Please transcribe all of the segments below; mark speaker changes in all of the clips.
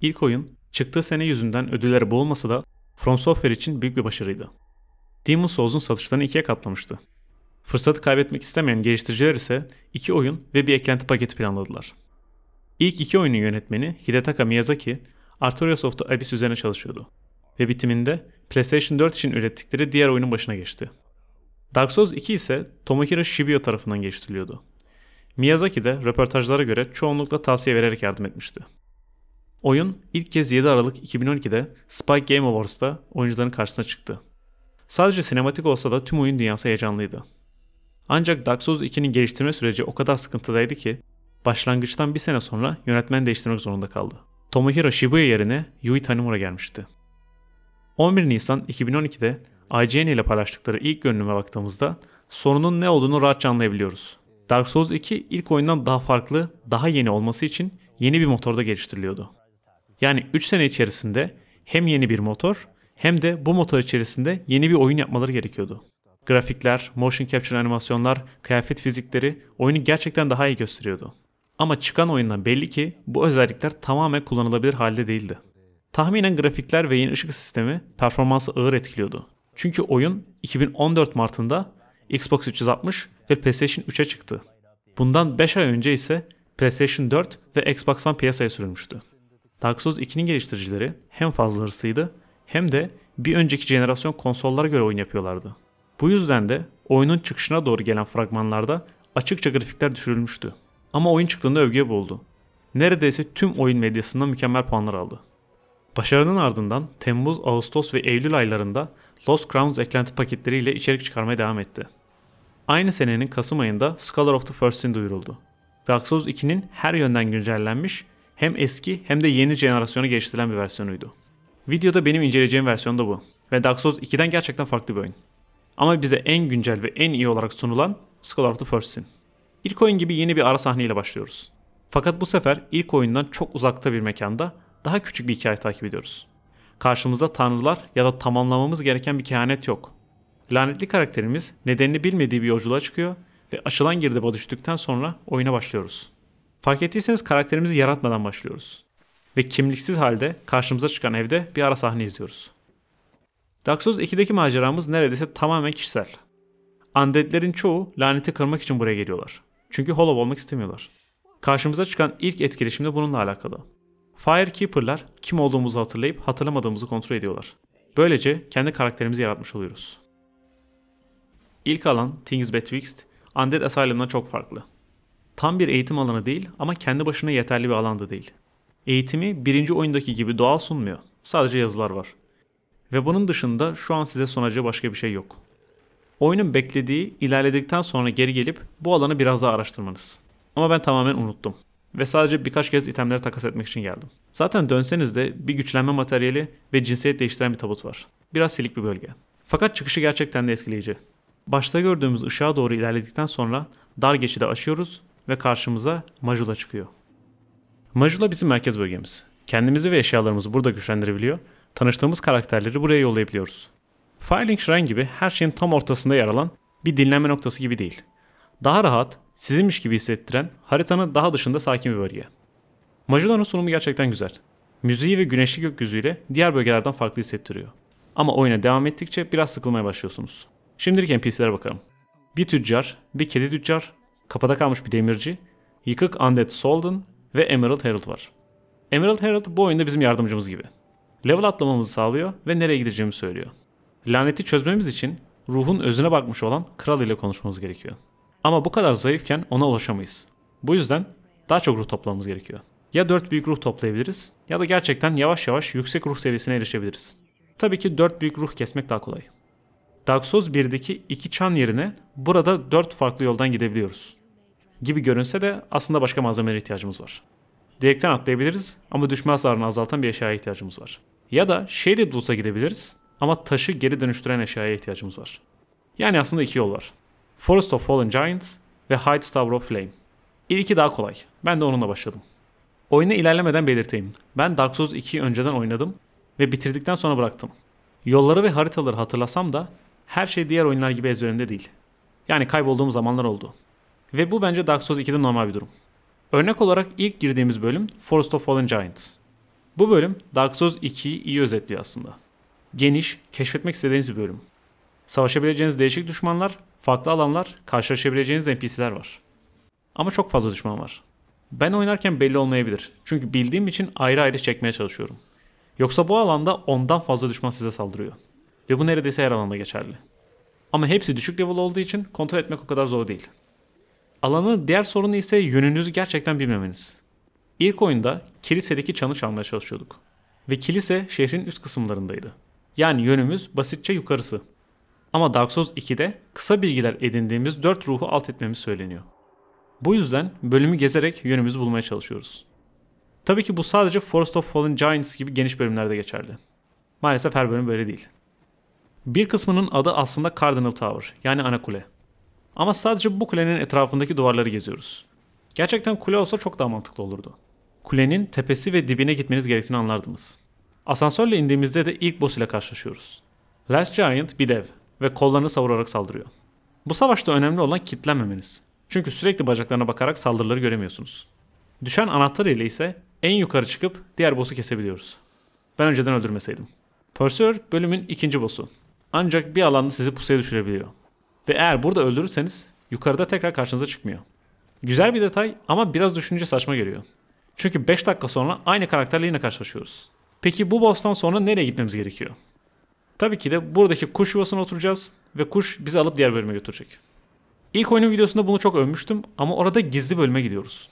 Speaker 1: İlk oyun çıktığı sene yüzünden ödüllere boğulmasa da From Software için büyük bir başarıydı. Demon's Souls'un satışlarını ikiye katlamıştı. Fırsatı kaybetmek istemeyen geliştiriciler ise iki oyun ve bir eklenti paketi planladılar. İlk iki oyunun yönetmeni Hidetaka Miyazaki, Artorias of the Abyss üzerine çalışıyordu ve bitiminde PlayStation 4 için ürettikleri diğer oyunun başına geçti. Dark Souls 2 ise Tomohiro Shibuya tarafından geliştiriliyordu. Miyazaki de röportajlara göre çoğunlukla tavsiye vererek yardım etmişti. Oyun ilk kez 7 Aralık 2012'de Spike Game Awards'ta oyuncuların karşısına çıktı. Sadece sinematik olsa da tüm oyun dünyası heyecanlıydı. Ancak Dark Souls 2'nin geliştirme süreci o kadar sıkıntıdaydı ki başlangıçtan bir sene sonra yönetmen değiştirmek zorunda kaldı. Tomohiro Shibuya yerine Yui Tanimura gelmişti. 11 Nisan 2012'de IGN ile paylaştıkları ilk görünüme baktığımızda sorunun ne olduğunu rahatça anlayabiliyoruz. Dark Souls 2 ilk oyundan daha farklı, daha yeni olması için yeni bir motorda geliştiriliyordu. Yani 3 sene içerisinde hem yeni bir motor hem de bu motor içerisinde yeni bir oyun yapmaları gerekiyordu. Grafikler, motion capture animasyonlar, kıyafet fizikleri oyunu gerçekten daha iyi gösteriyordu. Ama çıkan oyundan belli ki bu özellikler tamamen kullanılabilir halde değildi. Tahminen grafikler ve yeni ışık sistemi performansı ağır etkiliyordu. Çünkü oyun 2014 Mart'ında Xbox 360 ve PlayStation 3'e çıktı. Bundan 5 ay önce ise PlayStation 4 ve Xbox One piyasaya sürülmüştü. Dark Souls 2'nin geliştiricileri hem fazla hırslıydı hem de bir önceki jenerasyon konsollara göre oyun yapıyorlardı. Bu yüzden de oyunun çıkışına doğru gelen fragmanlarda açıkça grafikler düşürülmüştü. Ama oyun çıktığında övgüye boğuldu. Neredeyse tüm oyun medyasında mükemmel puanlar aldı. Başarının ardından Temmuz, Ağustos ve Eylül aylarında Lost Crowns eklenti paketleriyle içerik çıkarmaya devam etti. Aynı senenin Kasım ayında Scholar of the First Sin duyuruldu. Dark Souls 2'nin her yönden güncellenmiş hem eski hem de yeni jenerasyonu geliştirilen bir versiyonuydu. Videoda benim inceleyeceğim versiyon da bu. Ve Dark Souls 2'den gerçekten farklı bir oyun. Ama bize en güncel ve en iyi olarak sunulan Skull of the First İlk oyun gibi yeni bir ara sahneyle başlıyoruz. Fakat bu sefer ilk oyundan çok uzakta bir mekanda daha küçük bir hikaye takip ediyoruz. Karşımızda tanrılar ya da tamamlamamız gereken bir kehanet yok. Lanetli karakterimiz nedenini bilmediği bir yolculuğa çıkıyor ve aşılan girdaba düştükten sonra oyuna başlıyoruz. Fark ettiyseniz karakterimizi yaratmadan başlıyoruz. Ve kimliksiz halde karşımıza çıkan evde bir ara sahne izliyoruz. Dark Souls 2'deki maceramız neredeyse tamamen kişisel. Undead'lerin çoğu laneti kırmak için buraya geliyorlar. Çünkü hollow olmak istemiyorlar. Karşımıza çıkan ilk etkileşim de bununla alakalı. Firekeeper'lar kim olduğumuzu hatırlayıp hatırlamadığımızı kontrol ediyorlar. Böylece kendi karakterimizi yaratmış oluyoruz. İlk alan Things Betwixt, Undead Asylum'dan çok farklı. Tam bir eğitim alanı değil ama kendi başına yeterli bir alanda değil. Eğitimi birinci oyundaki gibi doğal sunmuyor. Sadece yazılar var. Ve bunun dışında şu an size sunacağı başka bir şey yok. Oyunun beklediği ilerledikten sonra geri gelip bu alanı biraz daha araştırmanız. Ama ben tamamen unuttum. Ve sadece birkaç kez itemleri takas etmek için geldim. Zaten dönseniz de bir güçlenme materyali ve cinsiyet değiştiren bir tabut var. Biraz silik bir bölge. Fakat çıkışı gerçekten de etkileyici. Başta gördüğümüz ışığa doğru ilerledikten sonra dar geçidi aşıyoruz ve karşımıza Majula çıkıyor. Majula bizim merkez bölgemiz. Kendimizi ve eşyalarımızı burada güçlendirebiliyor, tanıştığımız karakterleri buraya yollayabiliyoruz. Firelink Shrine gibi her şeyin tam ortasında yer alan bir dinlenme noktası gibi değil. Daha rahat, sizinmiş gibi hissettiren, haritanın daha dışında sakin bir bölge. Majula'nın sunumu gerçekten güzel. Müziği ve güneşli gökyüzüyle diğer bölgelerden farklı hissettiriyor. Ama oyuna devam ettikçe biraz sıkılmaya başlıyorsunuz. Şimdilik NPC'lere bakalım. Bir tüccar, bir kedi tüccar, Kapıda kalmış bir demirci, yıkık Undead Solden ve Emerald Herald var. Emerald Herald bu oyunda bizim yardımcımız gibi. Level atlamamızı sağlıyor ve nereye gideceğimi söylüyor. Laneti çözmemiz için ruhun özüne bakmış olan kral ile konuşmamız gerekiyor. Ama bu kadar zayıfken ona ulaşamayız. Bu yüzden daha çok ruh toplamamız gerekiyor. Ya 4 büyük ruh toplayabiliriz ya da gerçekten yavaş yavaş yüksek ruh seviyesine erişebiliriz. Tabii ki 4 büyük ruh kesmek daha kolay. Dark Souls 1'deki 2 çan yerine burada 4 farklı yoldan gidebiliyoruz gibi görünse de aslında başka malzemelere ihtiyacımız var. Direkten atlayabiliriz ama düşme hasarını azaltan bir eşyaya ihtiyacımız var. Ya da şeyde dulsa gidebiliriz ama taşı geri dönüştüren eşyaya ihtiyacımız var. Yani aslında iki yol var. Forest of Fallen Giants ve Hide Tower of Flame. İlki daha kolay. Ben de onunla başladım. Oyuna ilerlemeden belirteyim. Ben Dark Souls 2'yi önceden oynadım ve bitirdikten sonra bıraktım. Yolları ve haritaları hatırlasam da her şey diğer oyunlar gibi ezberimde değil. Yani kaybolduğum zamanlar oldu. Ve bu bence Dark Souls 2'de normal bir durum. Örnek olarak ilk girdiğimiz bölüm Forest of Fallen Giants. Bu bölüm Dark Souls 2'yi iyi özetliyor aslında. Geniş, keşfetmek istediğiniz bir bölüm. Savaşabileceğiniz değişik düşmanlar, farklı alanlar, karşılaşabileceğiniz NPC'ler var. Ama çok fazla düşman var. Ben oynarken belli olmayabilir. Çünkü bildiğim için ayrı ayrı çekmeye çalışıyorum. Yoksa bu alanda ondan fazla düşman size saldırıyor. Ve bu neredeyse her alanda geçerli. Ama hepsi düşük level olduğu için kontrol etmek o kadar zor değil. Alanı diğer sorunu ise yönünüzü gerçekten bilmemeniz. İlk oyunda kilisedeki çanı çalmaya çalışıyorduk. Ve kilise şehrin üst kısımlarındaydı. Yani yönümüz basitçe yukarısı. Ama Dark Souls 2'de kısa bilgiler edindiğimiz 4 ruhu alt etmemiz söyleniyor. Bu yüzden bölümü gezerek yönümüzü bulmaya çalışıyoruz. Tabii ki bu sadece Forest of Fallen Giants gibi geniş bölümlerde geçerli. Maalesef her bölüm böyle değil. Bir kısmının adı aslında Cardinal Tower yani ana kule. Ama sadece bu kulenin etrafındaki duvarları geziyoruz. Gerçekten kule olsa çok daha mantıklı olurdu. Kulenin tepesi ve dibine gitmeniz gerektiğini anlardınız. Asansörle indiğimizde de ilk boss ile karşılaşıyoruz. Last Giant bir dev ve kollarını savurarak saldırıyor. Bu savaşta önemli olan kitlenmemeniz. Çünkü sürekli bacaklarına bakarak saldırıları göremiyorsunuz. Düşen anahtar ile ise en yukarı çıkıp diğer boss'u kesebiliyoruz. Ben önceden öldürmeseydim. Pursuer bölümün ikinci boss'u. Ancak bir alanda sizi pusuya düşürebiliyor. Ve eğer burada öldürürseniz yukarıda tekrar karşınıza çıkmıyor. Güzel bir detay ama biraz düşünce saçma geliyor. Çünkü 5 dakika sonra aynı karakterle yine karşılaşıyoruz. Peki bu boss'tan sonra nereye gitmemiz gerekiyor? Tabii ki de buradaki kuş yuvasına oturacağız ve kuş bizi alıp diğer bölüme götürecek. İlk oyunun videosunda bunu çok övmüştüm ama orada gizli bölüme gidiyoruz.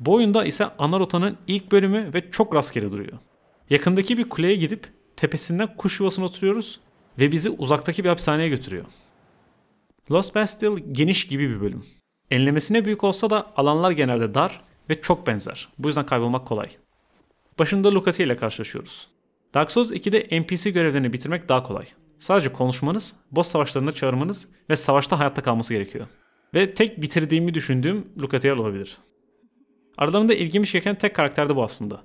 Speaker 1: Bu oyunda ise ana rotanın ilk bölümü ve çok rastgele duruyor. Yakındaki bir kuleye gidip tepesinden kuş yuvasına oturuyoruz ve bizi uzaktaki bir hapishaneye götürüyor. Lost Bastille geniş gibi bir bölüm. Enlemesine büyük olsa da alanlar genelde dar ve çok benzer. Bu yüzden kaybolmak kolay. Başında Lucati ile karşılaşıyoruz. Dark Souls 2'de NPC görevlerini bitirmek daha kolay. Sadece konuşmanız, boss savaşlarına çağırmanız ve savaşta hayatta kalması gerekiyor. Ve tek bitirdiğimi düşündüğüm Lucatiel olabilir. Aralarında ilgimi çeken tek karakter de bu aslında.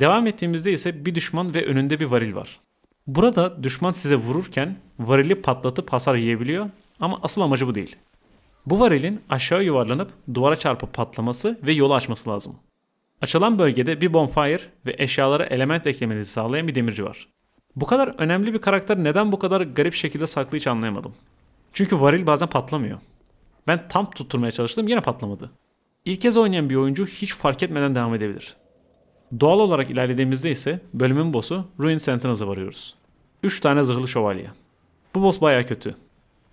Speaker 1: Devam ettiğimizde ise bir düşman ve önünde bir varil var. Burada düşman size vururken varili patlatıp hasar yiyebiliyor ama asıl amacı bu değil. Bu varilin aşağı yuvarlanıp duvara çarpıp patlaması ve yolu açması lazım. Açılan bölgede bir bonfire ve eşyalara element eklemenizi sağlayan bir demirci var. Bu kadar önemli bir karakter neden bu kadar garip şekilde saklı hiç anlayamadım. Çünkü varil bazen patlamıyor. Ben tam tutturmaya çalıştım yine patlamadı. İlk kez oynayan bir oyuncu hiç fark etmeden devam edebilir. Doğal olarak ilerlediğimizde ise bölümün boss'u Ruin Sentinels'a varıyoruz. 3 tane zırhlı şövalye. Bu boss baya kötü.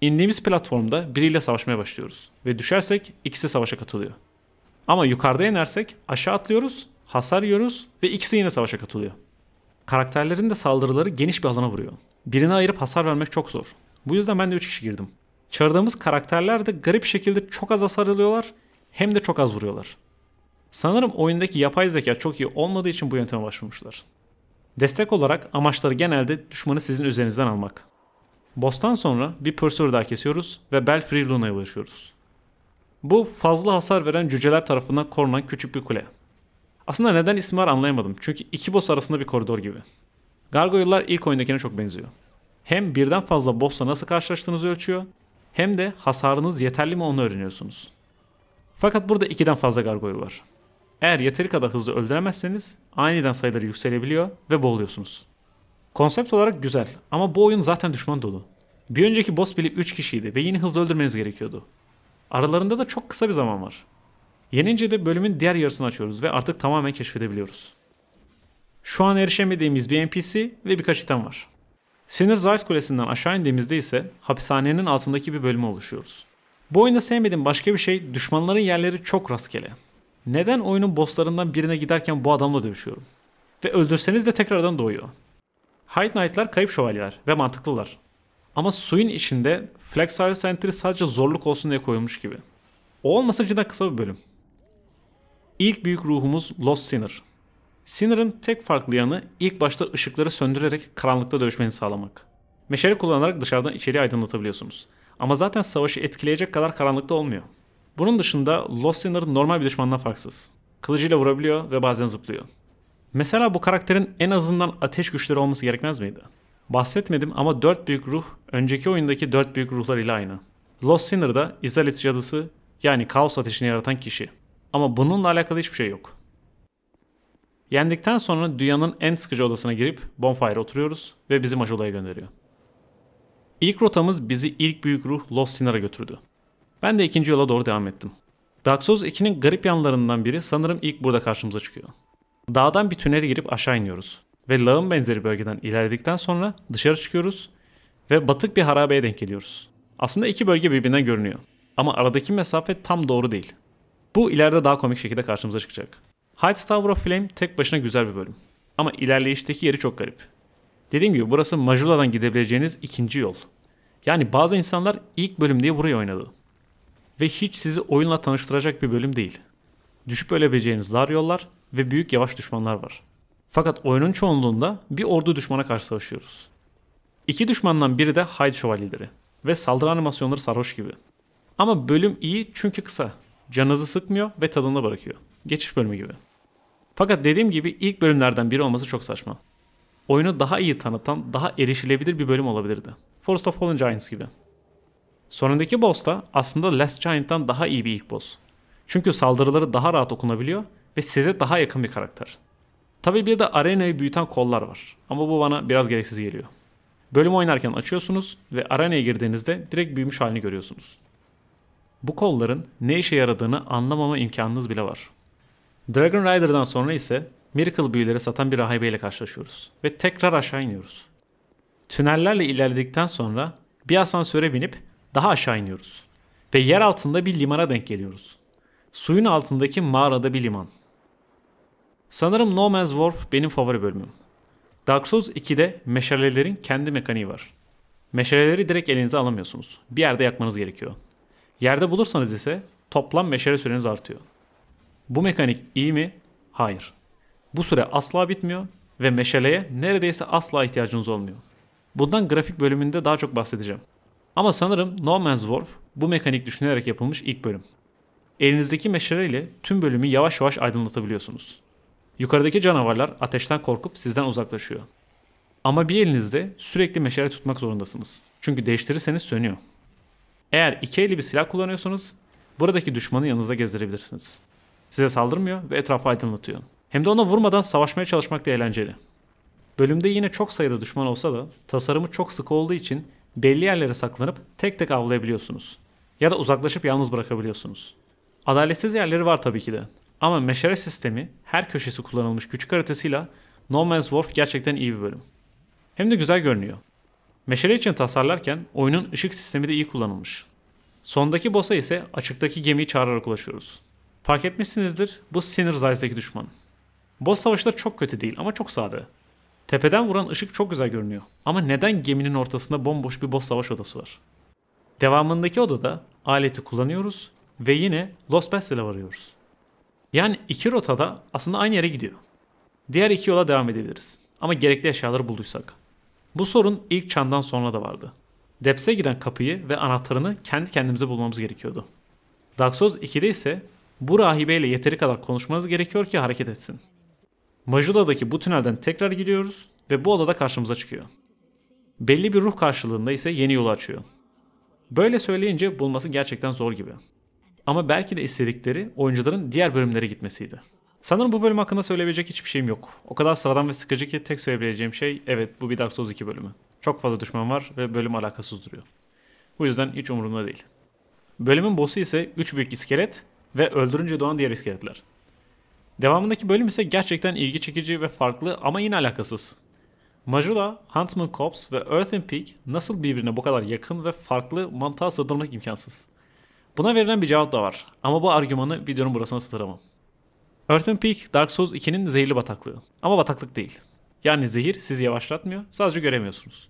Speaker 1: İndiğimiz platformda biriyle savaşmaya başlıyoruz ve düşersek ikisi savaşa katılıyor. Ama yukarıda inersek aşağı atlıyoruz, hasar yiyoruz ve ikisi yine savaşa katılıyor. Karakterlerin de saldırıları geniş bir alana vuruyor. Birine ayırıp hasar vermek çok zor. Bu yüzden ben de 3 kişi girdim. Çağırdığımız karakterler de garip şekilde çok az hasar alıyorlar hem de çok az vuruyorlar. Sanırım oyundaki yapay zeka çok iyi olmadığı için bu yönteme başvurmuşlar. Destek olarak amaçları genelde düşmanı sizin üzerinizden almak. Boss'tan sonra bir Pursuer daha kesiyoruz ve Belfry Luna'ya ulaşıyoruz. Bu fazla hasar veren cüceler tarafından korunan küçük bir kule. Aslında neden ismi var anlayamadım çünkü iki boss arasında bir koridor gibi. Gargoyle'lar ilk oyundakine çok benziyor. Hem birden fazla boss'la nasıl karşılaştığınızı ölçüyor hem de hasarınız yeterli mi onu öğreniyorsunuz. Fakat burada ikiden fazla gargoyle var. Eğer yeteri kadar hızlı öldüremezseniz aniden sayıları yükselebiliyor ve boğuluyorsunuz. Konsept olarak güzel ama bu oyun zaten düşman dolu. Bir önceki boss bile 3 kişiydi ve yeni hızlı öldürmeniz gerekiyordu. Aralarında da çok kısa bir zaman var. Yenince de bölümün diğer yarısını açıyoruz ve artık tamamen keşfedebiliyoruz. Şu an erişemediğimiz bir NPC ve birkaç item var. Sinir Zeiss Kulesi'nden aşağı indiğimizde ise hapishanenin altındaki bir bölüme oluşuyoruz. Bu oyunda sevmediğim başka bir şey düşmanların yerleri çok rastgele. Neden oyunun bosslarından birine giderken bu adamla dövüşüyorum? Ve öldürseniz de tekrardan doğuyor. Hyde Knight'lar kayıp şövalyeler ve mantıklılar. Ama suyun içinde Flexile Center'i sadece zorluk olsun diye koyulmuş gibi. O olmasa cidden kısa bir bölüm. İlk büyük ruhumuz Lost Sinner. Sinner'ın tek farklı yanı ilk başta ışıkları söndürerek karanlıkta dövüşmeni sağlamak. Meşale kullanarak dışarıdan içeriği aydınlatabiliyorsunuz. Ama zaten savaşı etkileyecek kadar karanlıkta olmuyor. Bunun dışında Lost Sinner normal bir düşmandan farksız. Kılıcıyla vurabiliyor ve bazen zıplıyor. Mesela bu karakterin en azından ateş güçleri olması gerekmez miydi? Bahsetmedim ama dört büyük ruh önceki oyundaki dört büyük ruhlar ile aynı. Lost Sinner'da İzalit cadısı yani kaos ateşini yaratan kişi. Ama bununla alakalı hiçbir şey yok. Yendikten sonra dünyanın en sıkıcı odasına girip Bonfire oturuyoruz ve bizi Majola'ya gönderiyor. İlk rotamız bizi ilk büyük ruh Lost Sinner'a götürdü. Ben de ikinci yola doğru devam ettim. Dark Souls 2'nin garip yanlarından biri sanırım ilk burada karşımıza çıkıyor. Dağdan bir tünele girip aşağı iniyoruz ve lağım benzeri bölgeden ilerledikten sonra dışarı çıkıyoruz ve batık bir harabeye denk geliyoruz. Aslında iki bölge birbirine görünüyor ama aradaki mesafe tam doğru değil. Bu ileride daha komik şekilde karşımıza çıkacak. Heights Tower of Flame tek başına güzel bir bölüm. Ama ilerleyişteki yeri çok garip. Dediğim gibi burası Majula'dan gidebileceğiniz ikinci yol. Yani bazı insanlar ilk bölüm diye burayı oynadı. Ve hiç sizi oyunla tanıştıracak bir bölüm değil. Düşüp ölebileceğiniz dar yollar ve büyük yavaş düşmanlar var. Fakat oyunun çoğunluğunda bir ordu düşmana karşı savaşıyoruz. İki düşmandan biri de Hyde Şövalyeleri ve saldırı animasyonları sarhoş gibi. Ama bölüm iyi çünkü kısa. Canınızı sıkmıyor ve tadında bırakıyor. Geçiş bölümü gibi. Fakat dediğim gibi ilk bölümlerden biri olması çok saçma. Oyunu daha iyi tanıtan, daha erişilebilir bir bölüm olabilirdi. Forest of Fallen Giants gibi. Sonundaki boss da aslında Last Giant'tan daha iyi bir ilk boss. Çünkü saldırıları daha rahat okunabiliyor ve size daha yakın bir karakter. Tabii bir de arenayı büyüten kollar var ama bu bana biraz gereksiz geliyor. Bölüm oynarken açıyorsunuz ve arenaya girdiğinizde direkt büyümüş halini görüyorsunuz. Bu kolların ne işe yaradığını anlamama imkanınız bile var. Dragon Rider'dan sonra ise Miracle büyüleri satan bir rahibeyle karşılaşıyoruz ve tekrar aşağı iniyoruz. Tünellerle ilerledikten sonra bir asansöre binip daha aşağı iniyoruz ve yer altında bir limana denk geliyoruz. Suyun altındaki mağarada bir liman. Sanırım No Man's Wharf benim favori bölümüm. Dark Souls 2'de meşalelerin kendi mekaniği var. Meşaleleri direkt elinize alamıyorsunuz. Bir yerde yakmanız gerekiyor. Yerde bulursanız ise toplam meşale süreniz artıyor. Bu mekanik iyi mi? Hayır. Bu süre asla bitmiyor ve meşaleye neredeyse asla ihtiyacınız olmuyor. Bundan grafik bölümünde daha çok bahsedeceğim. Ama sanırım No Man's Wharf bu mekanik düşünülerek yapılmış ilk bölüm. Elinizdeki meşaleyle tüm bölümü yavaş yavaş aydınlatabiliyorsunuz. Yukarıdaki canavarlar ateşten korkup sizden uzaklaşıyor. Ama bir elinizde sürekli meşale tutmak zorundasınız. Çünkü değiştirirseniz sönüyor. Eğer iki eli bir silah kullanıyorsanız buradaki düşmanı yanınızda gezdirebilirsiniz. Size saldırmıyor ve etrafı aydınlatıyor. Hem de ona vurmadan savaşmaya çalışmak da eğlenceli. Bölümde yine çok sayıda düşman olsa da tasarımı çok sıkı olduğu için belli yerlere saklanıp tek tek avlayabiliyorsunuz. Ya da uzaklaşıp yalnız bırakabiliyorsunuz. Adaletsiz yerleri var tabii ki de ama meşale sistemi her köşesi kullanılmış küçük haritasıyla No Man's Wharf gerçekten iyi bir bölüm. Hem de güzel görünüyor. Meşale için tasarlarken oyunun ışık sistemi de iyi kullanılmış. Sondaki boss'a ise açıktaki gemiyi çağırarak ulaşıyoruz. Fark etmişsinizdir bu Sinner's Eyes'daki düşman. Boss savaşları çok kötü değil ama çok sade. Tepeden vuran ışık çok güzel görünüyor. Ama neden geminin ortasında bomboş bir boss savaş odası var? Devamındaki odada aleti kullanıyoruz ve yine Lost Pass'e varıyoruz. Yani iki rotada aslında aynı yere gidiyor. Diğer iki yola devam edebiliriz. Ama gerekli eşyaları bulduysak. Bu sorun ilk çandan sonra da vardı. Deps'e giden kapıyı ve anahtarını kendi kendimize bulmamız gerekiyordu. Dark Souls 2'de ise bu rahibeyle yeteri kadar konuşmanız gerekiyor ki hareket etsin. Majuda'daki bu tünelden tekrar gidiyoruz ve bu odada karşımıza çıkıyor. Belli bir ruh karşılığında ise yeni yolu açıyor. Böyle söyleyince bulması gerçekten zor gibi. Ama belki de istedikleri oyuncuların diğer bölümlere gitmesiydi. Sanırım bu bölüm hakkında söyleyebilecek hiçbir şeyim yok. O kadar sıradan ve sıkıcı ki tek söyleyebileceğim şey evet bu bir Dark Souls 2 bölümü. Çok fazla düşman var ve bölüm alakasız duruyor. Bu yüzden hiç umurumda değil. Bölümün boss'u ise 3 büyük iskelet ve öldürünce doğan diğer iskeletler. Devamındaki bölüm ise gerçekten ilgi çekici ve farklı ama yine alakasız. Majula, Huntsman Corps ve Earthen Peak nasıl birbirine bu kadar yakın ve farklı mantığa sığdırmak imkansız. Buna verilen bir cevap da var ama bu argümanı videonun burasına sığdıramam. Earthen Peak Dark Souls 2'nin zehirli bataklığı ama bataklık değil. Yani zehir sizi yavaşlatmıyor sadece göremiyorsunuz.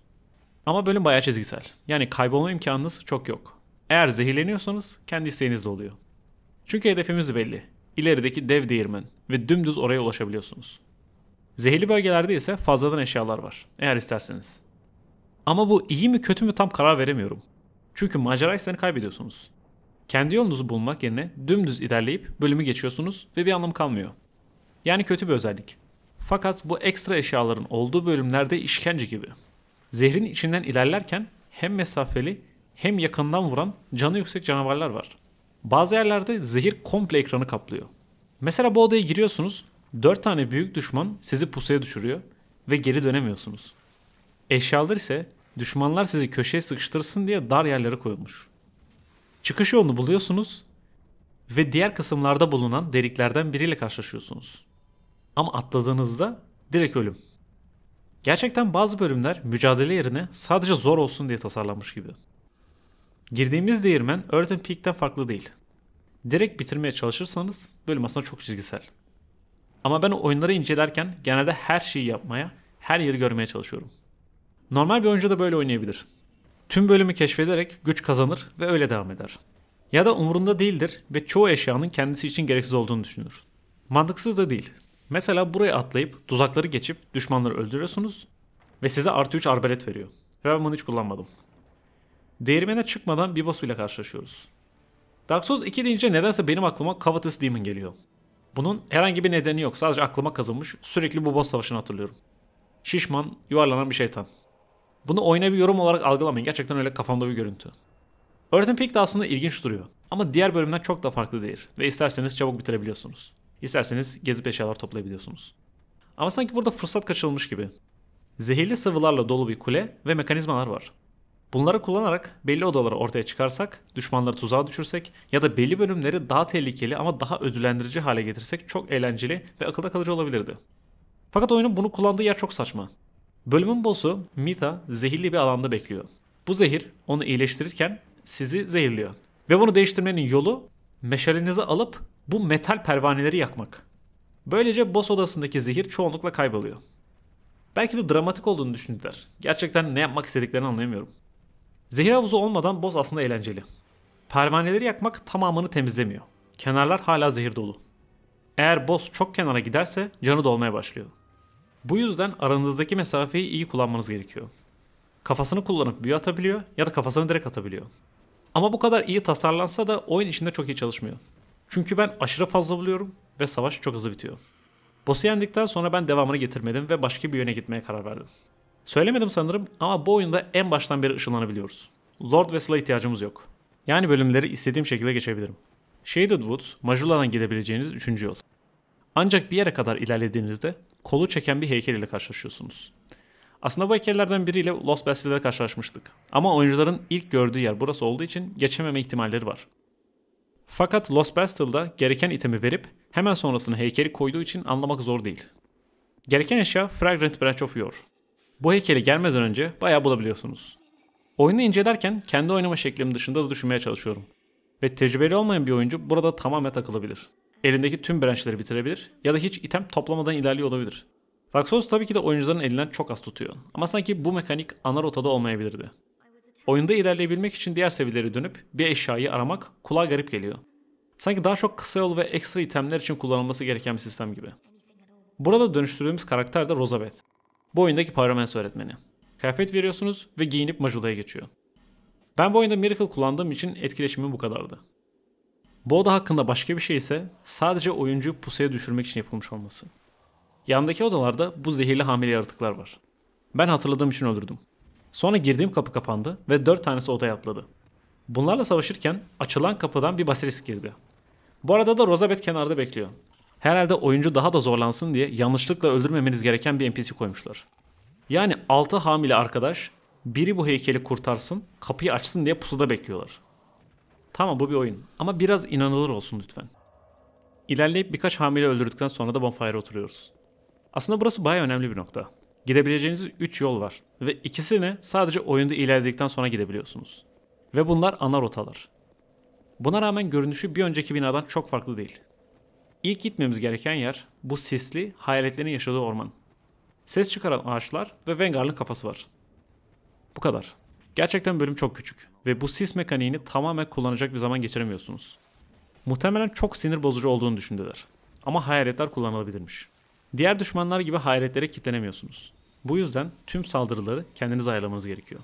Speaker 1: Ama bölüm bayağı çizgisel yani kaybolma imkanınız çok yok. Eğer zehirleniyorsanız kendi isteğiniz de oluyor. Çünkü hedefimiz belli. İlerideki dev değirmen ve dümdüz oraya ulaşabiliyorsunuz. Zehirli bölgelerde ise fazladan eşyalar var eğer isterseniz. Ama bu iyi mi kötü mü tam karar veremiyorum. Çünkü macera hissini kaybediyorsunuz. Kendi yolunuzu bulmak yerine dümdüz ilerleyip bölümü geçiyorsunuz ve bir anlam kalmıyor. Yani kötü bir özellik. Fakat bu ekstra eşyaların olduğu bölümlerde işkence gibi. Zehrin içinden ilerlerken hem mesafeli hem yakından vuran canı yüksek canavarlar var. Bazı yerlerde zehir komple ekranı kaplıyor. Mesela bu odaya giriyorsunuz, 4 tane büyük düşman sizi pusuya düşürüyor ve geri dönemiyorsunuz. Eşyalar ise düşmanlar sizi köşeye sıkıştırsın diye dar yerlere koyulmuş. Çıkış yolunu buluyorsunuz ve diğer kısımlarda bulunan deliklerden biriyle karşılaşıyorsunuz. Ama atladığınızda direkt ölüm. Gerçekten bazı bölümler mücadele yerine sadece zor olsun diye tasarlanmış gibi. Girdiğimiz değirmen Earthen Peak'ten farklı değil. Direkt bitirmeye çalışırsanız bölüm aslında çok çizgisel. Ama ben oyunları incelerken genelde her şeyi yapmaya, her yeri görmeye çalışıyorum. Normal bir oyuncu da böyle oynayabilir. Tüm bölümü keşfederek güç kazanır ve öyle devam eder. Ya da umurunda değildir ve çoğu eşyanın kendisi için gereksiz olduğunu düşünür. Mantıksız da değil. Mesela buraya atlayıp tuzakları geçip düşmanları öldürüyorsunuz ve size artı 3 arbalet veriyor. Ve ben bunu hiç kullanmadım. Değirmene çıkmadan bir boss ile karşılaşıyoruz. Dark Souls 2 deyince nedense benim aklıma Covetous Demon geliyor. Bunun herhangi bir nedeni yok. Sadece aklıma kazınmış. Sürekli bu boss savaşını hatırlıyorum. Şişman, yuvarlanan bir şeytan. Bunu oyuna bir yorum olarak algılamayın. Gerçekten öyle kafamda bir görüntü. Öğretim pek de aslında ilginç duruyor. Ama diğer bölümden çok da farklı değil. Ve isterseniz çabuk bitirebiliyorsunuz. İsterseniz gezip eşyalar toplayabiliyorsunuz. Ama sanki burada fırsat kaçılmış gibi. Zehirli sıvılarla dolu bir kule ve mekanizmalar var. Bunları kullanarak belli odaları ortaya çıkarsak, düşmanları tuzağa düşürsek ya da belli bölümleri daha tehlikeli ama daha ödüllendirici hale getirsek çok eğlenceli ve akılda kalıcı olabilirdi. Fakat oyunun bunu kullandığı yer çok saçma. Bölümün boss'u Mita zehirli bir alanda bekliyor. Bu zehir onu iyileştirirken sizi zehirliyor. Ve bunu değiştirmenin yolu meşalenizi alıp bu metal pervaneleri yakmak. Böylece boss odasındaki zehir çoğunlukla kayboluyor. Belki de dramatik olduğunu düşündüler. Gerçekten ne yapmak istediklerini anlayamıyorum. Zehir havuzu olmadan boss aslında eğlenceli. Pervaneleri yakmak tamamını temizlemiyor. Kenarlar hala zehir dolu. Eğer boss çok kenara giderse canı dolmaya başlıyor. Bu yüzden aranızdaki mesafeyi iyi kullanmanız gerekiyor. Kafasını kullanıp büyü atabiliyor ya da kafasını direkt atabiliyor. Ama bu kadar iyi tasarlansa da oyun içinde çok iyi çalışmıyor. Çünkü ben aşırı fazla buluyorum ve savaş çok hızlı bitiyor. Boss'u yendikten sonra ben devamını getirmedim ve başka bir yöne gitmeye karar verdim. Söylemedim sanırım ama bu oyunda en baştan beri ışınlanabiliyoruz. Lord ve ihtiyacımız yok. Yani bölümleri istediğim şekilde geçebilirim. Shaded Woods, Majula'dan gidebileceğiniz üçüncü yol. Ancak bir yere kadar ilerlediğinizde kolu çeken bir heykel ile karşılaşıyorsunuz. Aslında bu heykellerden biriyle Lost Bastille'de karşılaşmıştık. Ama oyuncuların ilk gördüğü yer burası olduğu için geçememe ihtimalleri var. Fakat Lost Bastille'da gereken itemi verip hemen sonrasına heykeli koyduğu için anlamak zor değil. Gereken eşya Fragrant Branch of Yore. Bu heykeli gelmeden önce bayağı bulabiliyorsunuz. Oyunu incelerken kendi oynama şeklim dışında da düşünmeye çalışıyorum. Ve tecrübeli olmayan bir oyuncu burada tamamen takılabilir elindeki tüm branşları bitirebilir ya da hiç item toplamadan ilerliyor olabilir. Raxos tabii ki de oyuncuların elinden çok az tutuyor ama sanki bu mekanik ana rotada olmayabilirdi. Oyunda ilerleyebilmek için diğer seviyeleri dönüp bir eşyayı aramak kulağa garip geliyor. Sanki daha çok kısa yol ve ekstra itemler için kullanılması gereken bir sistem gibi. Burada dönüştürdüğümüz karakter de Rosabeth. Bu oyundaki Pyromancer öğretmeni. Kıyafet veriyorsunuz ve giyinip Majula'ya geçiyor. Ben bu oyunda Miracle kullandığım için etkileşimim bu kadardı. Bu oda hakkında başka bir şey ise sadece oyuncuyu pusuya düşürmek için yapılmış olması. Yandaki odalarda bu zehirli hamile yaratıklar var. Ben hatırladığım için öldürdüm. Sonra girdiğim kapı kapandı ve 4 tanesi odaya atladı. Bunlarla savaşırken açılan kapıdan bir basilisk girdi. Bu arada da Rosabeth kenarda bekliyor. Herhalde oyuncu daha da zorlansın diye yanlışlıkla öldürmemeniz gereken bir NPC koymuşlar. Yani 6 hamile arkadaş biri bu heykeli kurtarsın, kapıyı açsın diye pusuda bekliyorlar. Tamam bu bir oyun ama biraz inanılır olsun lütfen. İlerleyip birkaç hamile öldürdükten sonra da bonfire'a oturuyoruz. Aslında burası baya önemli bir nokta. Gidebileceğiniz 3 yol var ve ikisini sadece oyunda ilerledikten sonra gidebiliyorsunuz. Ve bunlar ana rotalar. Buna rağmen görünüşü bir önceki binadan çok farklı değil. İlk gitmemiz gereken yer bu sisli hayaletlerin yaşadığı orman. Ses çıkaran ağaçlar ve Vengar'ın kafası var. Bu kadar. Gerçekten bölüm çok küçük ve bu sis mekaniğini tamamen kullanacak bir zaman geçiremiyorsunuz. Muhtemelen çok sinir bozucu olduğunu düşündüler. Ama hayaletler kullanılabilirmiş. Diğer düşmanlar gibi hayaletlere kitlenemiyorsunuz. Bu yüzden tüm saldırıları kendiniz ayarlamanız gerekiyor.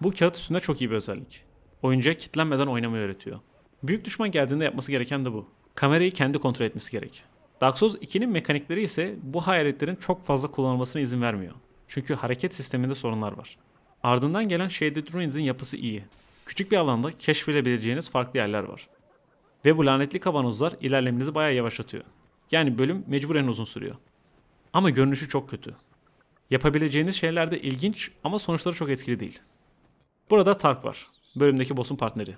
Speaker 1: Bu kağıt üstünde çok iyi bir özellik. Oyuncuya kitlenmeden oynamayı öğretiyor. Büyük düşman geldiğinde yapması gereken de bu. Kamerayı kendi kontrol etmesi gerek. Dark Souls 2'nin mekanikleri ise bu hayaletlerin çok fazla kullanılmasına izin vermiyor. Çünkü hareket sisteminde sorunlar var. Ardından gelen Shaded Ruins'in yapısı iyi. Küçük bir alanda keşfedebileceğiniz farklı yerler var. Ve bu lanetli kavanozlar ilerlemenizi bayağı yavaşlatıyor. Yani bölüm mecburen uzun sürüyor. Ama görünüşü çok kötü. Yapabileceğiniz şeyler de ilginç ama sonuçları çok etkili değil. Burada Tark var. Bölümdeki boss'un partneri.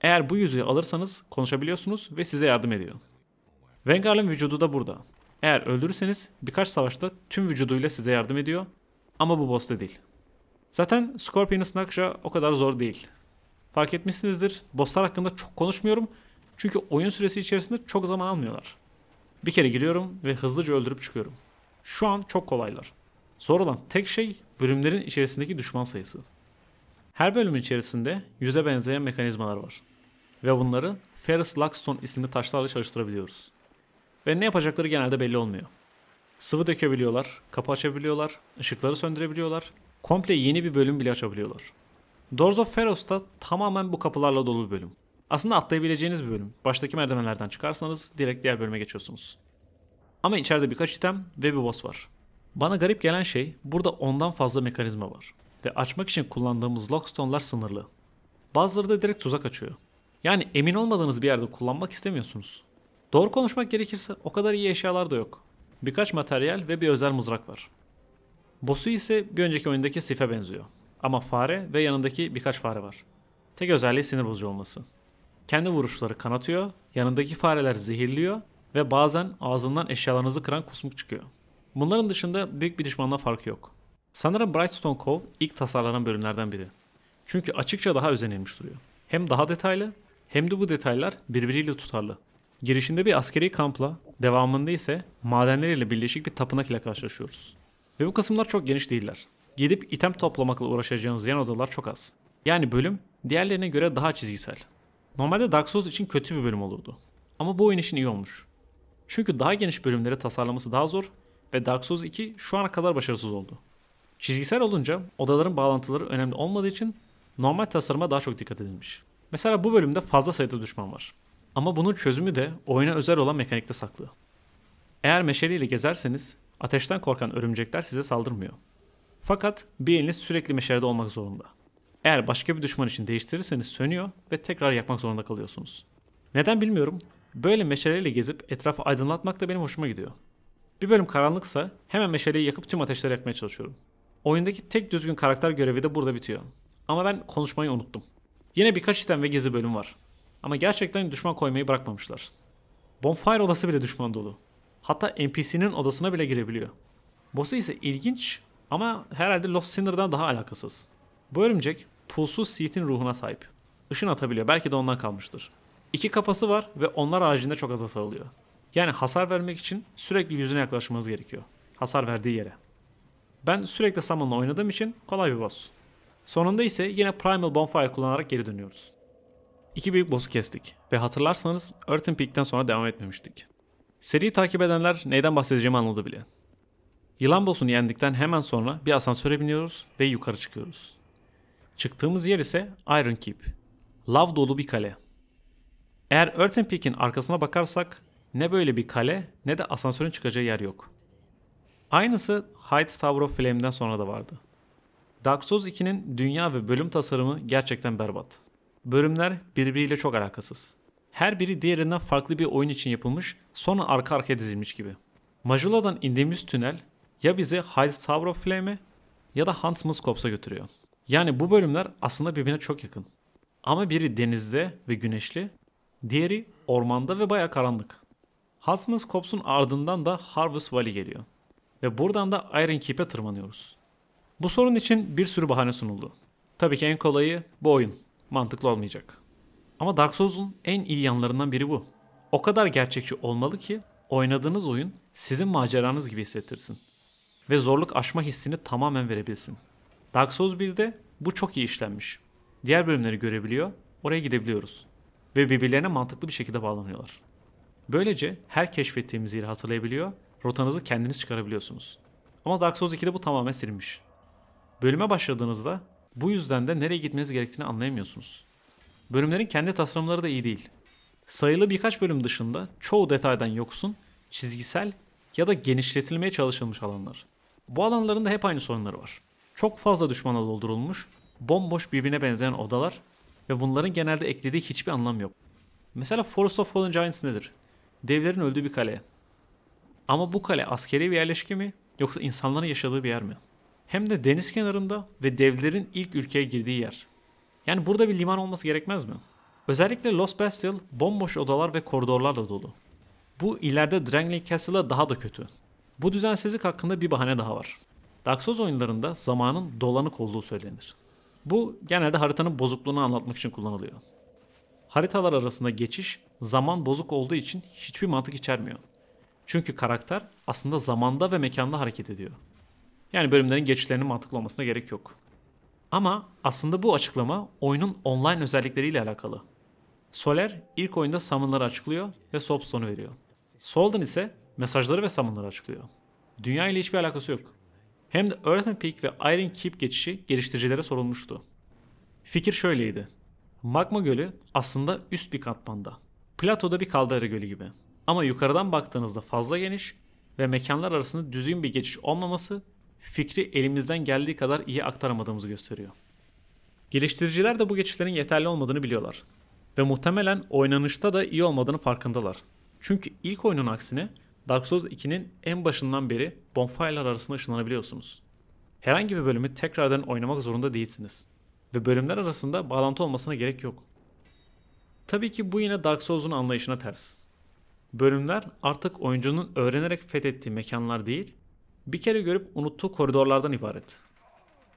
Speaker 1: Eğer bu yüzüğü alırsanız konuşabiliyorsunuz ve size yardım ediyor. Vengar'ın vücudu da burada. Eğer öldürürseniz birkaç savaşta tüm vücuduyla size yardım ediyor ama bu boss'ta değil. Zaten Scorpion'ın Snakşa o kadar zor değil. Fark etmişsinizdir. Bosslar hakkında çok konuşmuyorum. Çünkü oyun süresi içerisinde çok zaman almıyorlar. Bir kere giriyorum ve hızlıca öldürüp çıkıyorum. Şu an çok kolaylar. Zor olan tek şey bölümlerin içerisindeki düşman sayısı. Her bölümün içerisinde yüze benzeyen mekanizmalar var. Ve bunları Ferris Luxton isimli taşlarla çalıştırabiliyoruz. Ve ne yapacakları genelde belli olmuyor. Sıvı dökebiliyorlar, kapı açabiliyorlar, ışıkları söndürebiliyorlar, komple yeni bir bölüm bile açabiliyorlar. Doors of Feros'ta tamamen bu kapılarla dolu bir bölüm. Aslında atlayabileceğiniz bir bölüm. Baştaki merdivenlerden çıkarsanız direkt diğer bölüme geçiyorsunuz. Ama içeride birkaç item ve bir boss var. Bana garip gelen şey burada ondan fazla mekanizma var. Ve açmak için kullandığımız lockstone'lar sınırlı. Bazıları da direkt tuzak açıyor. Yani emin olmadığınız bir yerde kullanmak istemiyorsunuz. Doğru konuşmak gerekirse o kadar iyi eşyalar da yok. Birkaç materyal ve bir özel mızrak var. Boss'u ise bir önceki oyundaki Sif'e benziyor ama fare ve yanındaki birkaç fare var. Tek özelliği sinir bozucu olması. Kendi vuruşları kanatıyor, yanındaki fareler zehirliyor ve bazen ağzından eşyalarınızı kıran kusmuk çıkıyor. Bunların dışında büyük bir düşmanla farkı yok. Sanırım Brightstone Cove ilk tasarlanan bölümlerden biri. Çünkü açıkça daha özenilmiş duruyor. Hem daha detaylı hem de bu detaylar birbiriyle tutarlı. Girişinde bir askeri kampla, devamında ise madenleriyle birleşik bir tapınak ile karşılaşıyoruz. Ve bu kısımlar çok geniş değiller. Gidip item toplamakla uğraşacağınız yan odalar çok az. Yani bölüm diğerlerine göre daha çizgisel. Normalde Dark Souls için kötü bir bölüm olurdu. Ama bu oyun için iyi olmuş. Çünkü daha geniş bölümleri tasarlaması daha zor ve Dark Souls 2 şu ana kadar başarısız oldu. Çizgisel olunca odaların bağlantıları önemli olmadığı için normal tasarıma daha çok dikkat edilmiş. Mesela bu bölümde fazla sayıda düşman var. Ama bunun çözümü de oyuna özel olan mekanikte saklı. Eğer meşaleyle gezerseniz ateşten korkan örümcekler size saldırmıyor. Fakat bir eliniz sürekli meşalede olmak zorunda. Eğer başka bir düşman için değiştirirseniz sönüyor ve tekrar yakmak zorunda kalıyorsunuz. Neden bilmiyorum. Böyle meşaleyle gezip etrafı aydınlatmak da benim hoşuma gidiyor. Bir bölüm karanlıksa hemen meşaleyi yakıp tüm ateşleri yakmaya çalışıyorum. Oyundaki tek düzgün karakter görevi de burada bitiyor. Ama ben konuşmayı unuttum. Yine birkaç item ve gizli bölüm var. Ama gerçekten düşman koymayı bırakmamışlar. Bonfire odası bile düşman dolu. Hatta NPC'nin odasına bile girebiliyor. Boss'u ise ilginç ama herhalde Lost Sinner'dan daha alakasız. Bu örümcek pulsuz Seat'in ruhuna sahip. Işın atabiliyor. Belki de ondan kalmıştır. İki kafası var ve onlar haricinde çok az sarılıyor. Yani hasar vermek için sürekli yüzüne yaklaşmanız gerekiyor. Hasar verdiği yere. Ben sürekli Summon'la oynadığım için kolay bir boss. Sonunda ise yine Primal Bonfire kullanarak geri dönüyoruz. İki büyük boss'u kestik ve hatırlarsanız Earthen Peak'ten sonra devam etmemiştik. Seriyi takip edenler neyden bahsedeceğimi anladı bile. Yılan boss'unu yendikten hemen sonra bir asansöre biniyoruz ve yukarı çıkıyoruz. Çıktığımız yer ise Iron Keep. Lav dolu bir kale. Eğer Earthen Peak'in arkasına bakarsak ne böyle bir kale ne de asansörün çıkacağı yer yok. Aynısı Heights Tower of Flame'den sonra da vardı. Dark Souls 2'nin dünya ve bölüm tasarımı gerçekten berbat. Bölümler birbiriyle çok alakasız. Her biri diğerinden farklı bir oyun için yapılmış, sonra arka arkaya dizilmiş gibi. Majula'dan indiğimiz tünel ya bizi Heist Tower of Flame'e ya da Huntsman's Corps'a götürüyor. Yani bu bölümler aslında birbirine çok yakın. Ama biri denizde ve güneşli, diğeri ormanda ve baya karanlık. Huntsman's Corps'un ardından da Harvest Valley geliyor. Ve buradan da Iron Keep'e tırmanıyoruz. Bu sorun için bir sürü bahane sunuldu. Tabii ki en kolayı bu oyun. Mantıklı olmayacak. Ama Dark Souls'un en iyi yanlarından biri bu. O kadar gerçekçi olmalı ki oynadığınız oyun sizin maceranız gibi hissettirsin ve zorluk aşma hissini tamamen verebilsin. Dark Souls 1'de bu çok iyi işlenmiş. Diğer bölümleri görebiliyor, oraya gidebiliyoruz. Ve birbirlerine mantıklı bir şekilde bağlanıyorlar. Böylece her keşfettiğimiz yeri hatırlayabiliyor, rotanızı kendiniz çıkarabiliyorsunuz. Ama Dark Souls 2'de bu tamamen silinmiş. Bölüme başladığınızda bu yüzden de nereye gitmeniz gerektiğini anlayamıyorsunuz. Bölümlerin kendi tasarımları da iyi değil. Sayılı birkaç bölüm dışında çoğu detaydan yoksun, çizgisel ya da genişletilmeye çalışılmış alanlar. Bu alanların da hep aynı sorunları var. Çok fazla düşmana doldurulmuş, bomboş birbirine benzeyen odalar ve bunların genelde eklediği hiçbir anlam yok. Mesela Forest of Fallen Giants nedir? Devlerin öldüğü bir kale. Ama bu kale askeri bir yerleşke mi yoksa insanların yaşadığı bir yer mi? Hem de deniz kenarında ve devlerin ilk ülkeye girdiği yer. Yani burada bir liman olması gerekmez mi? Özellikle Lost Bastille bomboş odalar ve koridorlarla dolu. Bu ileride Drangling Castle'a daha da kötü. Bu düzensizlik hakkında bir bahane daha var. Dark Souls oyunlarında zamanın dolanık olduğu söylenir. Bu genelde haritanın bozukluğunu anlatmak için kullanılıyor. Haritalar arasında geçiş zaman bozuk olduğu için hiçbir mantık içermiyor. Çünkü karakter aslında zamanda ve mekanda hareket ediyor. Yani bölümlerin geçişlerinin mantıklı olmasına gerek yok. Ama aslında bu açıklama oyunun online özellikleriyle alakalı. Soler ilk oyunda summonları açıklıyor ve soapstone'u veriyor. Solden ise mesajları ve summonları açıklıyor. Dünya ile hiçbir alakası yok. Hem de Earthen Peak ve Iron Keep geçişi geliştiricilere sorulmuştu. Fikir şöyleydi. Magma Gölü aslında üst bir katmanda. Platoda bir kaldırı gölü gibi. Ama yukarıdan baktığınızda fazla geniş ve mekanlar arasında düzgün bir geçiş olmaması fikri elimizden geldiği kadar iyi aktaramadığımızı gösteriyor. Geliştiriciler de bu geçişlerin yeterli olmadığını biliyorlar ve muhtemelen oynanışta da iyi olmadığını farkındalar. Çünkü ilk oyunun aksine Dark Souls 2'nin en başından beri bonfire'lar arasında ışınlanabiliyorsunuz. Herhangi bir bölümü tekrardan oynamak zorunda değilsiniz. Ve bölümler arasında bağlantı olmasına gerek yok. Tabii ki bu yine Dark Souls'un anlayışına ters. Bölümler artık oyuncunun öğrenerek fethettiği mekanlar değil, bir kere görüp unuttuğu koridorlardan ibaret.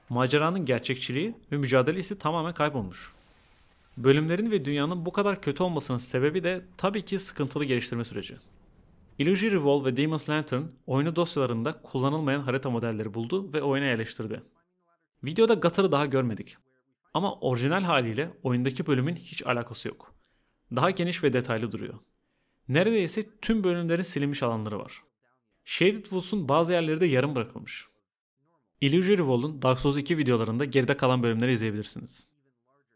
Speaker 1: Maceranın gerçekçiliği ve mücadelesi tamamen kaybolmuş. Bölümlerin ve dünyanın bu kadar kötü olmasının sebebi de tabii ki sıkıntılı geliştirme süreci. Illusory Wall ve Demon's Lantern oyunu dosyalarında kullanılmayan harita modelleri buldu ve oyuna yerleştirdi. Videoda Gutar'ı daha görmedik. Ama orijinal haliyle oyundaki bölümün hiç alakası yok. Daha geniş ve detaylı duruyor. Neredeyse tüm bölümlerin silinmiş alanları var. Shaded Woods'un bazı yerleri de yarım bırakılmış. Illusory Wall'un Dark Souls 2 videolarında geride kalan bölümleri izleyebilirsiniz.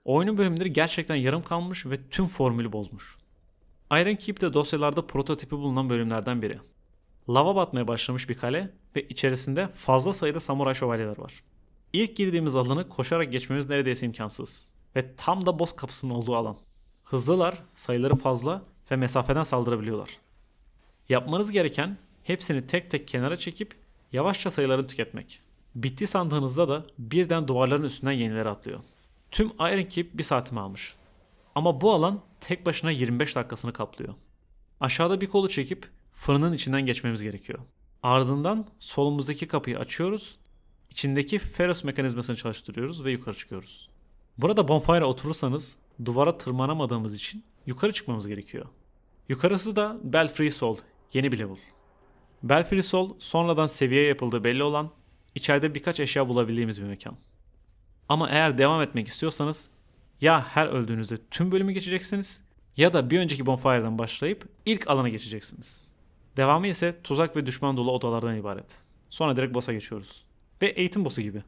Speaker 1: Oyunun bölümleri gerçekten yarım kalmış ve tüm formülü bozmuş. Iron Keep de dosyalarda prototipi bulunan bölümlerden biri. Lava batmaya başlamış bir kale ve içerisinde fazla sayıda samuray şövalyeler var. İlk girdiğimiz alanı koşarak geçmemiz neredeyse imkansız. Ve tam da boss kapısının olduğu alan. Hızlılar, sayıları fazla ve mesafeden saldırabiliyorlar. Yapmanız gereken hepsini tek tek kenara çekip yavaşça sayılarını tüketmek. Bitti sandığınızda da birden duvarların üstünden yenileri atlıyor. Tüm Ironclip bir saatimi almış. Ama bu alan tek başına 25 dakikasını kaplıyor. Aşağıda bir kolu çekip fırının içinden geçmemiz gerekiyor. Ardından solumuzdaki kapıyı açıyoruz. İçindeki ferros mekanizmasını çalıştırıyoruz ve yukarı çıkıyoruz. Burada bonfire oturursanız duvara tırmanamadığımız için yukarı çıkmamız gerekiyor. Yukarısı da Belfry Sol, yeni bir level. Belfry Sol sonradan seviye yapıldığı belli olan, içeride birkaç eşya bulabildiğimiz bir mekan. Ama eğer devam etmek istiyorsanız ya her öldüğünüzde tüm bölümü geçeceksiniz ya da bir önceki bonfire'dan başlayıp ilk alana geçeceksiniz. Devamı ise tuzak ve düşman dolu odalardan ibaret. Sonra direkt boss'a geçiyoruz. Ve eğitim boss'u gibi.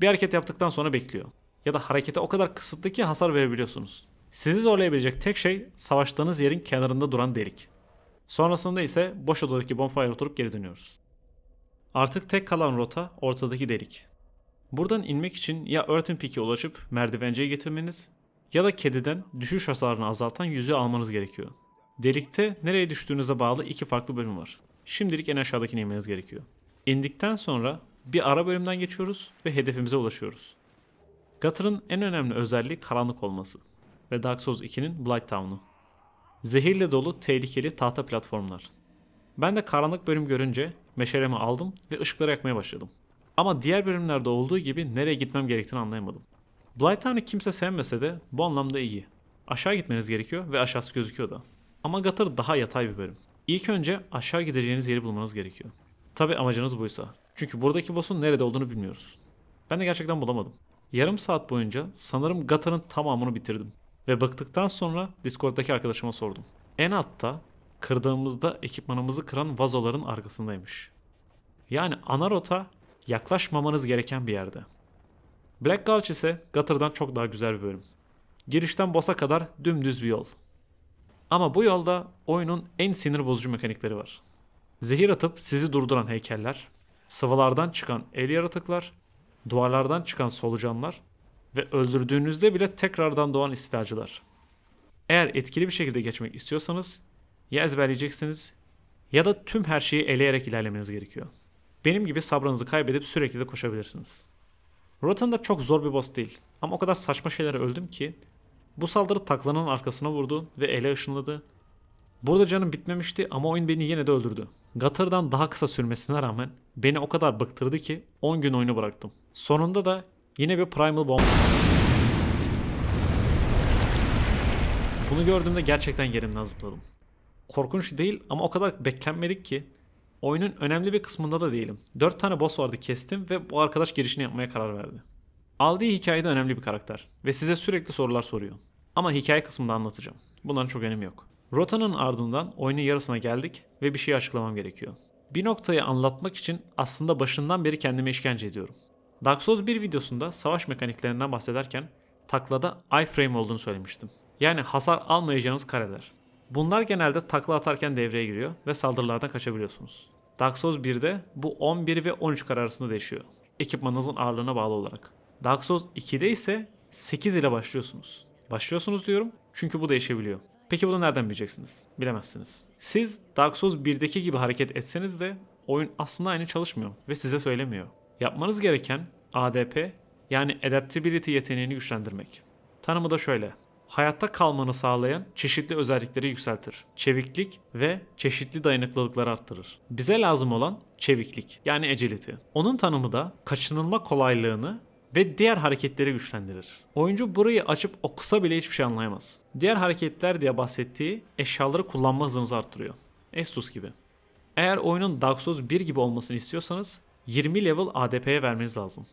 Speaker 1: Bir hareket yaptıktan sonra bekliyor. Ya da harekete o kadar kısıtlı ki hasar verebiliyorsunuz. Sizi zorlayabilecek tek şey savaştığınız yerin kenarında duran delik. Sonrasında ise boş odadaki bonfire oturup geri dönüyoruz. Artık tek kalan rota ortadaki delik. Buradan inmek için ya Earthen Peak'e ulaşıp merdivenceye getirmeniz ya da kediden düşüş hasarını azaltan yüzüğü almanız gerekiyor. Delikte nereye düştüğünüze bağlı iki farklı bölüm var. Şimdilik en aşağıdakine inmeniz gerekiyor. İndikten sonra bir ara bölümden geçiyoruz ve hedefimize ulaşıyoruz. Gutter'ın en önemli özelliği karanlık olması ve Dark Souls 2'nin Blight Town'u. Zehirle dolu tehlikeli tahta platformlar. Ben de karanlık bölüm görünce meşalemi aldım ve ışıkları yakmaya başladım. Ama diğer bölümlerde olduğu gibi nereye gitmem gerektiğini anlayamadım. Blighttown'ı kimse sevmese de bu anlamda iyi. Aşağı gitmeniz gerekiyor ve aşağısı gözüküyor da. Ama Gutter daha yatay bir bölüm. İlk önce aşağı gideceğiniz yeri bulmanız gerekiyor. Tabi amacınız buysa. Çünkü buradaki boss'un nerede olduğunu bilmiyoruz. Ben de gerçekten bulamadım. Yarım saat boyunca sanırım Gata'nın tamamını bitirdim. Ve baktıktan sonra Discord'daki arkadaşıma sordum. En altta kırdığımızda ekipmanımızı kıran vazoların arkasındaymış. Yani ana rota yaklaşmamanız gereken bir yerde. Black Gulch ise Gutter'dan çok daha güzel bir bölüm. Girişten boss'a kadar dümdüz bir yol. Ama bu yolda oyunun en sinir bozucu mekanikleri var. Zehir atıp sizi durduran heykeller, sıvılardan çıkan el yaratıklar, duvarlardan çıkan solucanlar ve öldürdüğünüzde bile tekrardan doğan istilacılar. Eğer etkili bir şekilde geçmek istiyorsanız ya ezberleyeceksiniz ya da tüm her şeyi eleyerek ilerlemeniz gerekiyor. Benim gibi sabrınızı kaybedip sürekli de koşabilirsiniz. Rotten da çok zor bir boss değil ama o kadar saçma şeylere öldüm ki bu saldırı taklanın arkasına vurdu ve ele ışınladı. Burada canım bitmemişti ama oyun beni yine de öldürdü. Gatır'dan daha kısa sürmesine rağmen beni o kadar bıktırdı ki 10 gün oyunu bıraktım. Sonunda da yine bir Primal Bomb. Bunu gördüğümde gerçekten yerimden zıpladım. Korkunç değil ama o kadar beklenmedik ki oyunun önemli bir kısmında da değilim. 4 tane boss vardı kestim ve bu arkadaş girişini yapmaya karar verdi. Aldi hikayede önemli bir karakter ve size sürekli sorular soruyor. Ama hikaye kısmında anlatacağım. Bunların çok önemi yok. Rotanın ardından oyunun yarısına geldik ve bir şey açıklamam gerekiyor. Bir noktayı anlatmak için aslında başından beri kendime işkence ediyorum. Dark Souls 1 videosunda savaş mekaniklerinden bahsederken taklada iframe olduğunu söylemiştim. Yani hasar almayacağınız kareler. Bunlar genelde takla atarken devreye giriyor ve saldırılardan kaçabiliyorsunuz. Dark Souls 1'de bu 11 ve 13 kar arasında değişiyor. Ekipmanınızın ağırlığına bağlı olarak. Dark Souls 2'de ise 8 ile başlıyorsunuz. Başlıyorsunuz diyorum çünkü bu değişebiliyor. Peki bunu nereden bileceksiniz? Bilemezsiniz. Siz Dark Souls 1'deki gibi hareket etseniz de oyun aslında aynı çalışmıyor ve size söylemiyor. Yapmanız gereken ADP yani adaptability yeteneğini güçlendirmek. Tanımı da şöyle hayatta kalmanı sağlayan çeşitli özellikleri yükseltir. Çeviklik ve çeşitli dayanıklılıkları arttırır. Bize lazım olan çeviklik yani agility. Onun tanımı da kaçınılma kolaylığını ve diğer hareketleri güçlendirir. Oyuncu burayı açıp okusa bile hiçbir şey anlayamaz. Diğer hareketler diye bahsettiği eşyaları kullanma hızınızı arttırıyor. Estus gibi. Eğer oyunun Dark Souls 1 gibi olmasını istiyorsanız 20 level ADP'ye vermeniz lazım.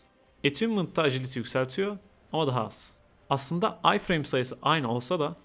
Speaker 1: Attunement'ta agility yükseltiyor ama daha az. Aslında iframe sayısı aynı olsa da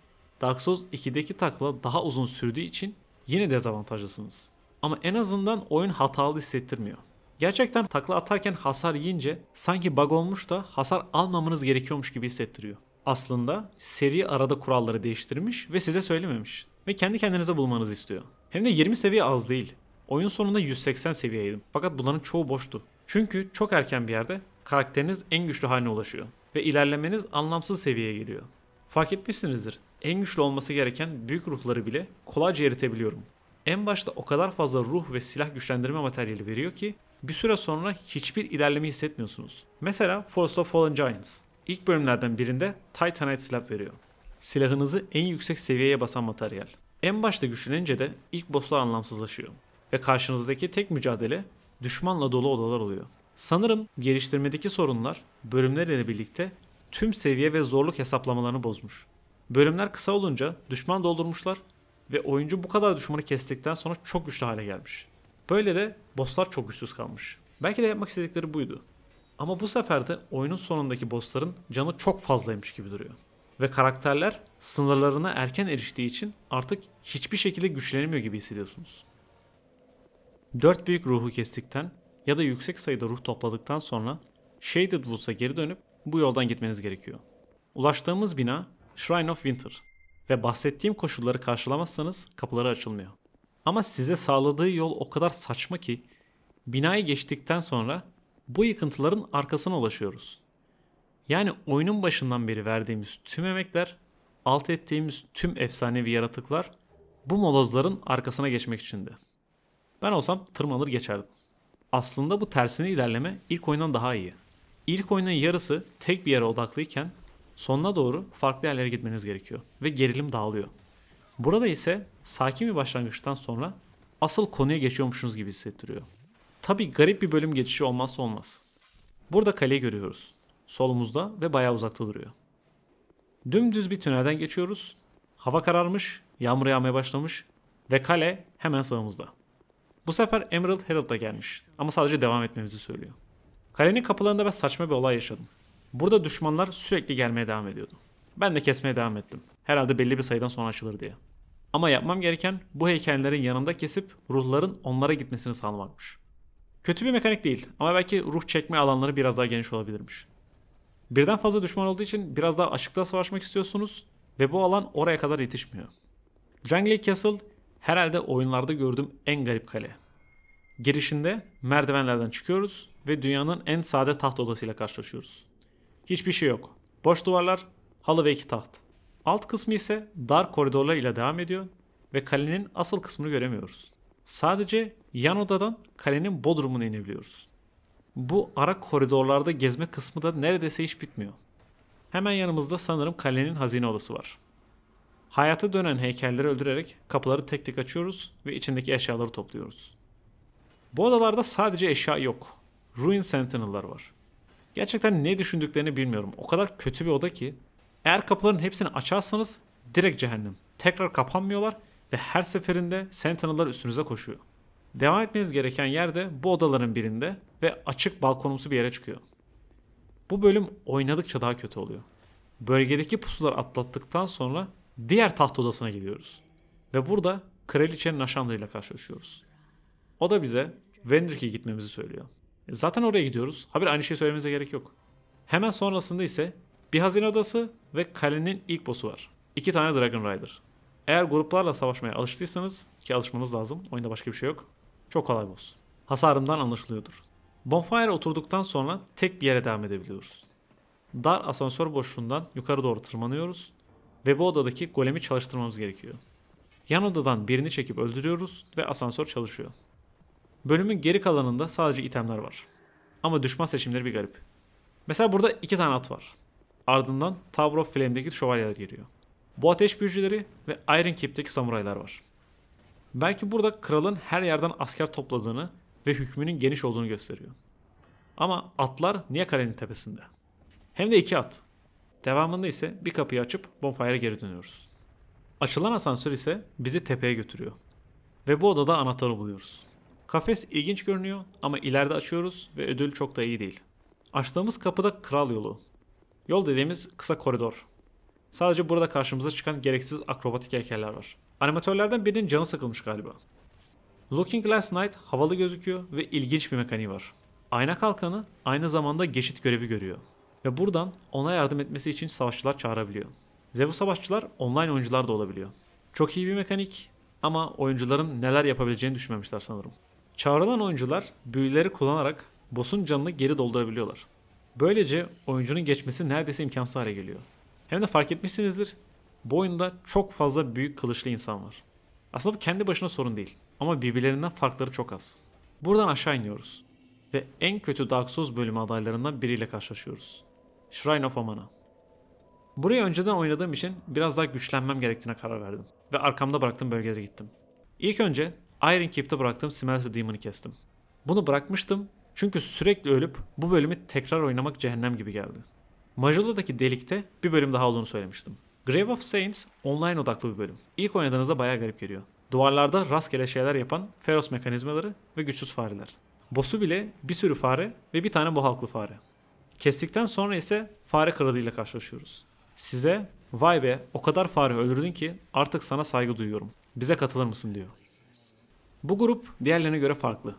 Speaker 1: Dark Souls 2'deki takla daha uzun sürdüğü için yine dezavantajlısınız. Ama en azından oyun hatalı hissettirmiyor. Gerçekten takla atarken hasar yiyince sanki bug olmuş da hasar almamanız gerekiyormuş gibi hissettiriyor. Aslında seri arada kuralları değiştirmiş ve size söylememiş. Ve kendi kendinize bulmanızı istiyor. Hem de 20 seviye az değil. Oyun sonunda 180 seviyeydim. Fakat bunların çoğu boştu. Çünkü çok erken bir yerde karakteriniz en güçlü haline ulaşıyor ve ilerlemeniz anlamsız seviyeye geliyor. Fark etmişsinizdir. En güçlü olması gereken büyük ruhları bile kolayca eritebiliyorum. En başta o kadar fazla ruh ve silah güçlendirme materyali veriyor ki bir süre sonra hiçbir ilerleme hissetmiyorsunuz. Mesela Forest of Fallen Giants. İlk bölümlerden birinde Titanite silah veriyor. Silahınızı en yüksek seviyeye basan materyal. En başta güçlenince de ilk bosslar anlamsızlaşıyor. Ve karşınızdaki tek mücadele düşmanla dolu odalar oluyor. Sanırım geliştirmedeki sorunlar bölümler birlikte tüm seviye ve zorluk hesaplamalarını bozmuş. Bölümler kısa olunca düşman doldurmuşlar ve oyuncu bu kadar düşmanı kestikten sonra çok güçlü hale gelmiş. Böyle de bosslar çok güçsüz kalmış. Belki de yapmak istedikleri buydu. Ama bu sefer de oyunun sonundaki bossların canı çok fazlaymış gibi duruyor. Ve karakterler sınırlarına erken eriştiği için artık hiçbir şekilde güçlenemiyor gibi hissediyorsunuz. Dört büyük ruhu kestikten ya da yüksek sayıda ruh topladıktan sonra Shaded Woods'a geri dönüp bu yoldan gitmeniz gerekiyor. Ulaştığımız bina Shrine of Winter ve bahsettiğim koşulları karşılamazsanız kapıları açılmıyor. Ama size sağladığı yol o kadar saçma ki binayı geçtikten sonra bu yıkıntıların arkasına ulaşıyoruz. Yani oyunun başından beri verdiğimiz tüm emekler, alt ettiğimiz tüm efsanevi yaratıklar bu molozların arkasına geçmek içindi. Ben olsam tırmanır geçerdim. Aslında bu tersine ilerleme ilk oyundan daha iyi. İlk oyunun yarısı tek bir yere odaklıyken sonuna doğru farklı yerlere gitmeniz gerekiyor ve gerilim dağılıyor. Burada ise sakin bir başlangıçtan sonra asıl konuya geçiyormuşsunuz gibi hissettiriyor. Tabi garip bir bölüm geçişi olmazsa olmaz. Burada kaleyi görüyoruz. Solumuzda ve bayağı uzakta duruyor. Dümdüz bir tünelden geçiyoruz. Hava kararmış, yağmur yağmaya başlamış ve kale hemen sağımızda. Bu sefer Emerald Herald da gelmiş ama sadece devam etmemizi söylüyor. Kalenin kapılarında ben saçma bir olay yaşadım. Burada düşmanlar sürekli gelmeye devam ediyordu. Ben de kesmeye devam ettim. Herhalde belli bir sayıdan sonra açılır diye. Ama yapmam gereken bu heykellerin yanında kesip ruhların onlara gitmesini sağlamakmış. Kötü bir mekanik değil ama belki ruh çekme alanları biraz daha geniş olabilirmiş. Birden fazla düşman olduğu için biraz daha açıkta savaşmak istiyorsunuz ve bu alan oraya kadar yetişmiyor. Jungle Castle Herhalde oyunlarda gördüğüm en garip kale. Girişinde merdivenlerden çıkıyoruz ve dünyanın en sade taht odasıyla karşılaşıyoruz. Hiçbir şey yok. Boş duvarlar, halı ve iki taht. Alt kısmı ise dar koridorlar ile devam ediyor ve kalenin asıl kısmını göremiyoruz. Sadece yan odadan kalenin bodrumuna inebiliyoruz. Bu ara koridorlarda gezme kısmı da neredeyse hiç bitmiyor. Hemen yanımızda sanırım kalenin hazine odası var. Hayata dönen heykelleri öldürerek kapıları tek tek açıyoruz ve içindeki eşyaları topluyoruz. Bu odalarda sadece eşya yok. Ruin Sentinel'lar var. Gerçekten ne düşündüklerini bilmiyorum. O kadar kötü bir oda ki. Eğer kapıların hepsini açarsanız direkt cehennem. Tekrar kapanmıyorlar ve her seferinde Sentinel'lar üstünüze koşuyor. Devam etmeniz gereken yerde bu odaların birinde ve açık balkonumsu bir yere çıkıyor. Bu bölüm oynadıkça daha kötü oluyor. Bölgedeki pusular atlattıktan sonra Diğer taht odasına gidiyoruz. Ve burada kraliçenin aşandığıyla karşılaşıyoruz. O da bize Vendrick'e gitmemizi söylüyor. E, zaten oraya gidiyoruz. Habire aynı şeyi söylememize gerek yok. Hemen sonrasında ise bir hazine odası ve kalenin ilk boss'u var. İki tane Dragon Rider. Eğer gruplarla savaşmaya alıştıysanız ki alışmanız lazım. Oyunda başka bir şey yok. Çok kolay boss. Hasarımdan anlaşılıyordur. Bonfire oturduktan sonra tek bir yere devam edebiliyoruz. Dar asansör boşluğundan yukarı doğru tırmanıyoruz ve bu odadaki golemi çalıştırmamız gerekiyor. Yan odadan birini çekip öldürüyoruz ve asansör çalışıyor. Bölümün geri kalanında sadece itemler var. Ama düşman seçimleri bir garip. Mesela burada iki tane at var. Ardından Tower of Flame'deki şövalyeler geliyor. Bu ateş büyücüleri ve Iron Keep'teki samuraylar var. Belki burada kralın her yerden asker topladığını ve hükmünün geniş olduğunu gösteriyor. Ama atlar niye kalenin tepesinde? Hem de iki at. Devamında ise bir kapıyı açıp Bonfire'a geri dönüyoruz. Açılan asansör ise bizi tepeye götürüyor. Ve bu odada anahtarı buluyoruz. Kafes ilginç görünüyor ama ileride açıyoruz ve ödül çok da iyi değil. Açtığımız kapıda kral yolu. Yol dediğimiz kısa koridor. Sadece burada karşımıza çıkan gereksiz akrobatik heykeller var. Animatörlerden birinin canı sıkılmış galiba. Looking Glass Knight havalı gözüküyor ve ilginç bir mekaniği var. Ayna kalkanı aynı zamanda geçit görevi görüyor ve buradan ona yardım etmesi için savaşçılar çağırabiliyor. Zeus savaşçılar online oyuncular da olabiliyor. Çok iyi bir mekanik ama oyuncuların neler yapabileceğini düşünmemişler sanırım. Çağrılan oyuncular büyüleri kullanarak boss'un canını geri doldurabiliyorlar. Böylece oyuncunun geçmesi neredeyse imkansız hale geliyor. Hem de fark etmişsinizdir bu oyunda çok fazla büyük kılıçlı insan var. Aslında bu kendi başına sorun değil ama birbirlerinden farkları çok az. Buradan aşağı iniyoruz ve en kötü Dark Souls bölümü adaylarından biriyle karşılaşıyoruz. Shrine of Aman'a. Burayı önceden oynadığım için biraz daha güçlenmem gerektiğine karar verdim ve arkamda bıraktığım bölgelere gittim. İlk önce Iron Keep'te bıraktığım Smelter Demon'ı kestim. Bunu bırakmıştım çünkü sürekli ölüp bu bölümü tekrar oynamak cehennem gibi geldi. Majola'daki delikte bir bölüm daha olduğunu söylemiştim. Grave of Saints online odaklı bir bölüm. İlk oynadığınızda bayağı garip geliyor. Duvarlarda rastgele şeyler yapan Feros mekanizmaları ve güçsüz fareler. Boss'u bile bir sürü fare ve bir tane bu halklı fare. Kestikten sonra ise fare kanadıyla karşılaşıyoruz. Size vay be o kadar fare öldürdün ki artık sana saygı duyuyorum. Bize katılır mısın diyor. Bu grup diğerlerine göre farklı.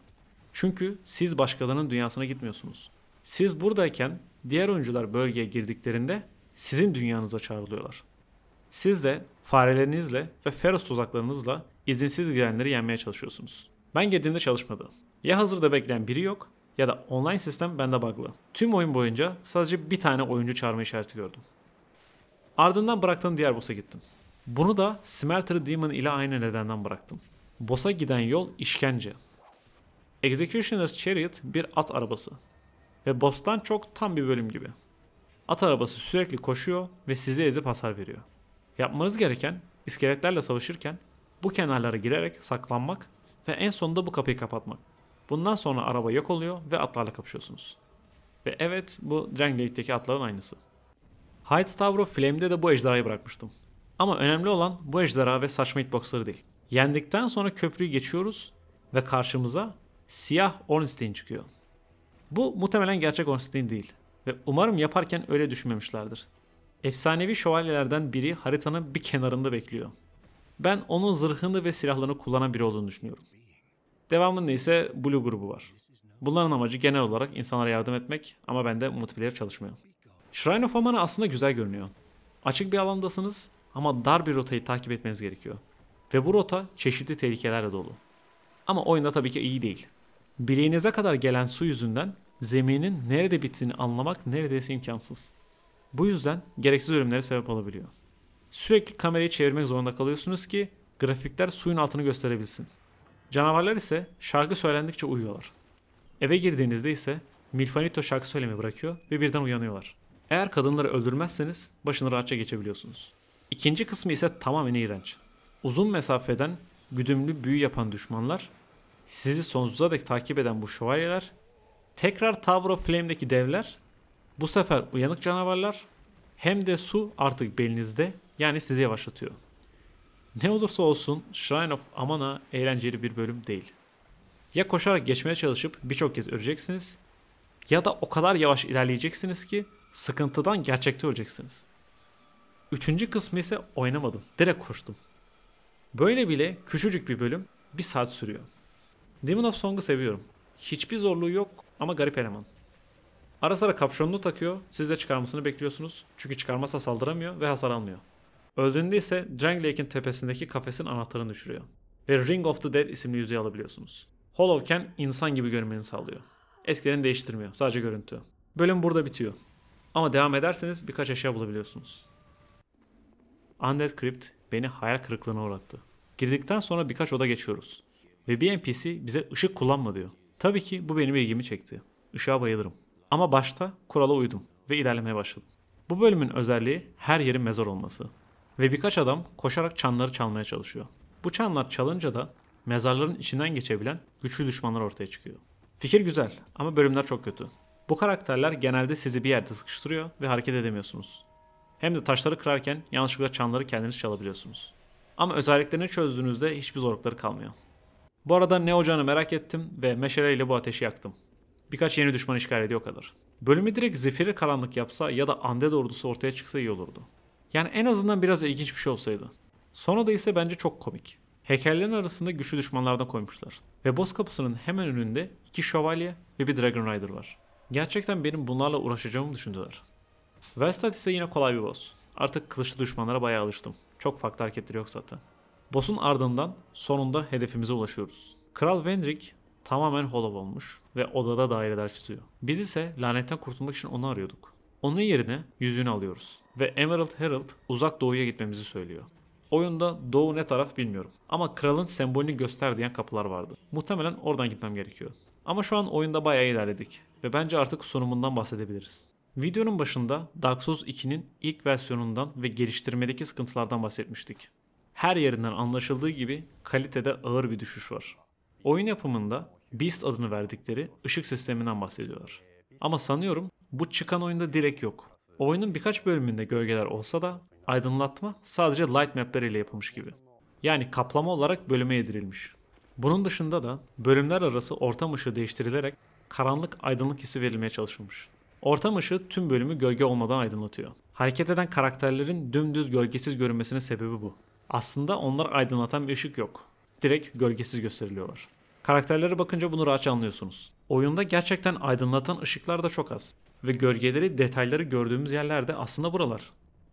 Speaker 1: Çünkü siz başkalarının dünyasına gitmiyorsunuz. Siz buradayken diğer oyuncular bölgeye girdiklerinde sizin dünyanıza çağrılıyorlar. Siz de farelerinizle ve feros tuzaklarınızla izinsiz girenleri yenmeye çalışıyorsunuz. Ben girdiğimde çalışmadı. Ya hazırda bekleyen biri yok ya da online sistem bende bug'lı. Tüm oyun boyunca sadece bir tane oyuncu çağırma işareti gördüm. Ardından bıraktığım diğer boss'a gittim. Bunu da Smelter Demon ile aynı nedenden bıraktım. Boss'a giden yol işkence. Executioner's Chariot bir at arabası. Ve boss'tan çok tam bir bölüm gibi. At arabası sürekli koşuyor ve sizi ezip hasar veriyor. Yapmanız gereken iskeletlerle savaşırken bu kenarlara girerek saklanmak ve en sonunda bu kapıyı kapatmak. Bundan sonra araba yok oluyor ve atlarla kapışıyorsunuz. Ve evet bu Dranglei'deki atların aynısı. Heights Tower of Flame'de de bu ejderhayı bırakmıştım. Ama önemli olan bu ejderha ve saçma hitboxları değil. Yendikten sonra köprüyü geçiyoruz ve karşımıza siyah Ornstein çıkıyor. Bu muhtemelen gerçek Ornstein değil ve umarım yaparken öyle düşünmemişlerdir. Efsanevi şövalyelerden biri haritanın bir kenarında bekliyor. Ben onun zırhını ve silahlarını kullanan biri olduğunu düşünüyorum. Devamında ise Blue grubu var. Bunların amacı genel olarak insanlara yardım etmek ama bende multiplayer çalışmıyor. Shrine of Aman'a aslında güzel görünüyor. Açık bir alandasınız ama dar bir rotayı takip etmeniz gerekiyor. Ve bu rota çeşitli tehlikelerle dolu. Ama oyunda tabii ki iyi değil. Bileğinize kadar gelen su yüzünden zeminin nerede bittiğini anlamak neredeyse imkansız. Bu yüzden gereksiz ölümlere sebep olabiliyor. Sürekli kamerayı çevirmek zorunda kalıyorsunuz ki grafikler suyun altını gösterebilsin. Canavarlar ise şarkı söylendikçe uyuyorlar. Eve girdiğinizde ise Milfanito şarkı söylemi bırakıyor ve birden uyanıyorlar. Eğer kadınları öldürmezseniz başını rahatça geçebiliyorsunuz. İkinci kısmı ise tamamen iğrenç. Uzun mesafeden güdümlü büyü yapan düşmanlar, sizi sonsuza dek takip eden bu şövalyeler, tekrar Tower of Flame'deki devler, bu sefer uyanık canavarlar, hem de su artık belinizde yani sizi yavaşlatıyor. Ne olursa olsun Shrine of Amana eğlenceli bir bölüm değil. Ya koşarak geçmeye çalışıp birçok kez öleceksiniz ya da o kadar yavaş ilerleyeceksiniz ki sıkıntıdan gerçekte öleceksiniz. Üçüncü kısmı ise oynamadım. Direkt koştum. Böyle bile küçücük bir bölüm bir saat sürüyor. Demon of Song'u seviyorum. Hiçbir zorluğu yok ama garip eleman. Ara sıra kapşonunu takıyor, siz de çıkarmasını bekliyorsunuz. Çünkü çıkarmazsa saldıramıyor ve hasar almıyor. Öldüğünde ise Drang Lake'in tepesindeki kafesin anahtarını düşürüyor. Ve Ring of the Dead isimli yüzüğü alabiliyorsunuz. Hollowken insan gibi görünmeni sağlıyor. Etkilerini değiştirmiyor, sadece görüntü. Bölüm burada bitiyor. Ama devam ederseniz birkaç eşya bulabiliyorsunuz. Undead Crypt beni hayal kırıklığına uğrattı. Girdikten sonra birkaç oda geçiyoruz. Ve bir NPC bize ışık kullanma diyor. Tabii ki bu benim ilgimi çekti. Işığa bayılırım. Ama başta kurala uydum ve ilerlemeye başladım. Bu bölümün özelliği her yerin mezar olması ve birkaç adam koşarak çanları çalmaya çalışıyor. Bu çanlar çalınca da mezarların içinden geçebilen güçlü düşmanlar ortaya çıkıyor. Fikir güzel ama bölümler çok kötü. Bu karakterler genelde sizi bir yerde sıkıştırıyor ve hareket edemiyorsunuz. Hem de taşları kırarken yanlışlıkla çanları kendiniz çalabiliyorsunuz. Ama özelliklerini çözdüğünüzde hiçbir zorlukları kalmıyor. Bu arada ne olacağını merak ettim ve meşaleyle bu ateşi yaktım. Birkaç yeni düşman işgal ediyor kadar. Bölümü direkt zifiri karanlık yapsa ya da Undead ordusu ortaya çıksa iyi olurdu. Yani en azından biraz ilginç bir şey olsaydı. Sonra da ise bence çok komik. Heykellerin arasında güçlü düşmanlardan koymuşlar. Ve boss kapısının hemen önünde iki şövalye ve bir Dragon Rider var. Gerçekten benim bunlarla uğraşacağımı düşündüler. Velstat ise yine kolay bir boss. Artık kılıçlı düşmanlara bayağı alıştım. Çok farklı hareketleri yok zaten. Boss'un ardından sonunda hedefimize ulaşıyoruz. Kral Vendrick tamamen hollow olmuş ve odada daireler çiziyor. Biz ise lanetten kurtulmak için onu arıyorduk. Onun yerine yüzüğünü alıyoruz ve Emerald Herald uzak doğuya gitmemizi söylüyor. Oyunda doğu ne taraf bilmiyorum ama kralın sembolünü göster diyen kapılar vardı. Muhtemelen oradan gitmem gerekiyor. Ama şu an oyunda bayağı ilerledik ve bence artık sonumundan bahsedebiliriz. Videonun başında Dark Souls 2'nin ilk versiyonundan ve geliştirmedeki sıkıntılardan bahsetmiştik. Her yerinden anlaşıldığı gibi kalitede ağır bir düşüş var. Oyun yapımında Beast adını verdikleri ışık sisteminden bahsediyorlar. Ama sanıyorum bu çıkan oyunda direkt yok. Oyunun birkaç bölümünde gölgeler olsa da aydınlatma sadece light map'ler ile yapılmış gibi. Yani kaplama olarak bölüme yedirilmiş. Bunun dışında da bölümler arası ortam ışığı değiştirilerek karanlık aydınlık hissi verilmeye çalışılmış. Ortam ışığı tüm bölümü gölge olmadan aydınlatıyor. Hareket eden karakterlerin dümdüz gölgesiz görünmesinin sebebi bu. Aslında onlar aydınlatan bir ışık yok. Direkt gölgesiz gösteriliyorlar. Karakterlere bakınca bunu rahatça anlıyorsunuz. Oyunda gerçekten aydınlatan ışıklar da çok az ve gölgeleri, detayları gördüğümüz yerler de aslında buralar.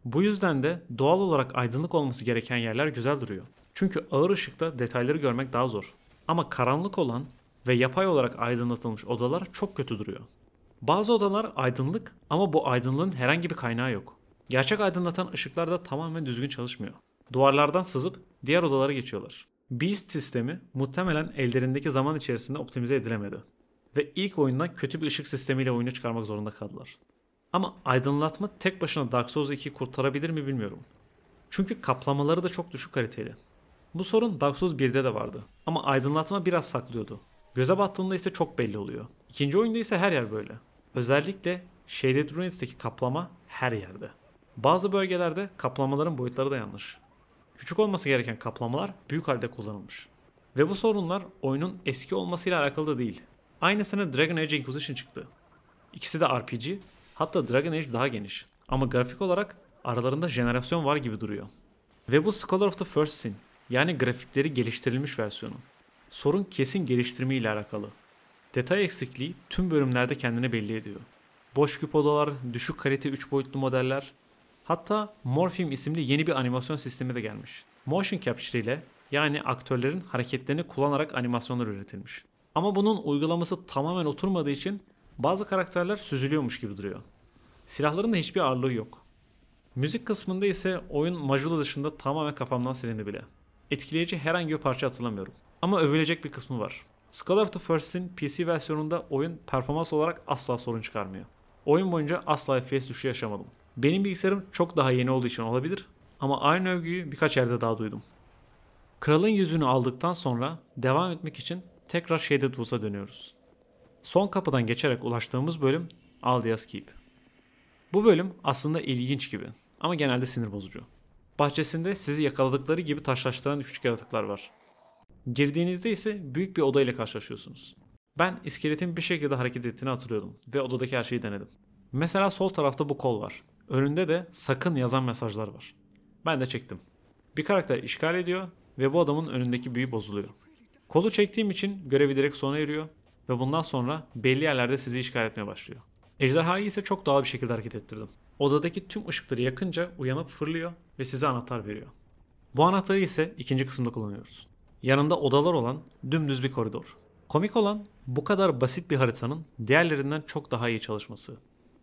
Speaker 1: Bu yüzden de doğal olarak aydınlık olması gereken yerler güzel duruyor. Çünkü ağır ışıkta detayları görmek daha zor. Ama karanlık olan ve yapay olarak aydınlatılmış odalar çok kötü duruyor. Bazı odalar aydınlık ama bu aydınlığın herhangi bir kaynağı yok. Gerçek aydınlatan ışıklar da tamamen düzgün çalışmıyor. Duvarlardan sızıp diğer odalara geçiyorlar. Beast sistemi muhtemelen ellerindeki zaman içerisinde optimize edilemedi ve ilk oyundan kötü bir ışık sistemiyle oyunu çıkarmak zorunda kaldılar. Ama aydınlatma tek başına Dark Souls 2'yi kurtarabilir mi bilmiyorum. Çünkü kaplamaları da çok düşük kaliteli. Bu sorun Dark Souls 1'de de vardı ama aydınlatma biraz saklıyordu. Göze battığında ise çok belli oluyor. İkinci oyunda ise her yer böyle. Özellikle Shaded Ruins'teki kaplama her yerde. Bazı bölgelerde kaplamaların boyutları da yanlış. Küçük olması gereken kaplamalar büyük halde kullanılmış. Ve bu sorunlar oyunun eski olmasıyla alakalı da değil. Aynı sene Dragon Age Inquisition çıktı. İkisi de RPG, hatta Dragon Age daha geniş. Ama grafik olarak aralarında jenerasyon var gibi duruyor. Ve bu Scholar of the First Sin, yani grafikleri geliştirilmiş versiyonu. Sorun kesin geliştirme ile alakalı. Detay eksikliği tüm bölümlerde kendini belli ediyor. Boş küp odalar, düşük kalite 3 boyutlu modeller, hatta Morphim isimli yeni bir animasyon sistemi de gelmiş. Motion capture ile yani aktörlerin hareketlerini kullanarak animasyonlar üretilmiş. Ama bunun uygulaması tamamen oturmadığı için bazı karakterler süzülüyormuş gibi duruyor. Silahların da hiçbir ağırlığı yok. Müzik kısmında ise oyun Majula dışında tamamen kafamdan silindi bile. Etkileyici herhangi bir parça hatırlamıyorum. Ama övülecek bir kısmı var. Skull of the First'in PC versiyonunda oyun performans olarak asla sorun çıkarmıyor. Oyun boyunca asla FPS düşüşü yaşamadım. Benim bilgisayarım çok daha yeni olduğu için olabilir ama aynı övgüyü birkaç yerde daha duydum. Kralın yüzünü aldıktan sonra devam etmek için tekrar Shaded dönüyoruz. Son kapıdan geçerek ulaştığımız bölüm Aldias Keep. Bu bölüm aslında ilginç gibi ama genelde sinir bozucu. Bahçesinde sizi yakaladıkları gibi taşlaştıran küçük yaratıklar var. Girdiğinizde ise büyük bir odayla karşılaşıyorsunuz. Ben iskeletin bir şekilde hareket ettiğini hatırlıyordum ve odadaki her şeyi denedim. Mesela sol tarafta bu kol var. Önünde de sakın yazan mesajlar var. Ben de çektim. Bir karakter işgal ediyor ve bu adamın önündeki büyü bozuluyor. Kolu çektiğim için görevi direkt sona eriyor ve bundan sonra belli yerlerde sizi işgal etmeye başlıyor. Ejderhayı ise çok doğal bir şekilde hareket ettirdim. Odadaki tüm ışıkları yakınca uyanıp fırlıyor ve size anahtar veriyor. Bu anahtarı ise ikinci kısımda kullanıyoruz. Yanında odalar olan dümdüz bir koridor. Komik olan bu kadar basit bir haritanın diğerlerinden çok daha iyi çalışması.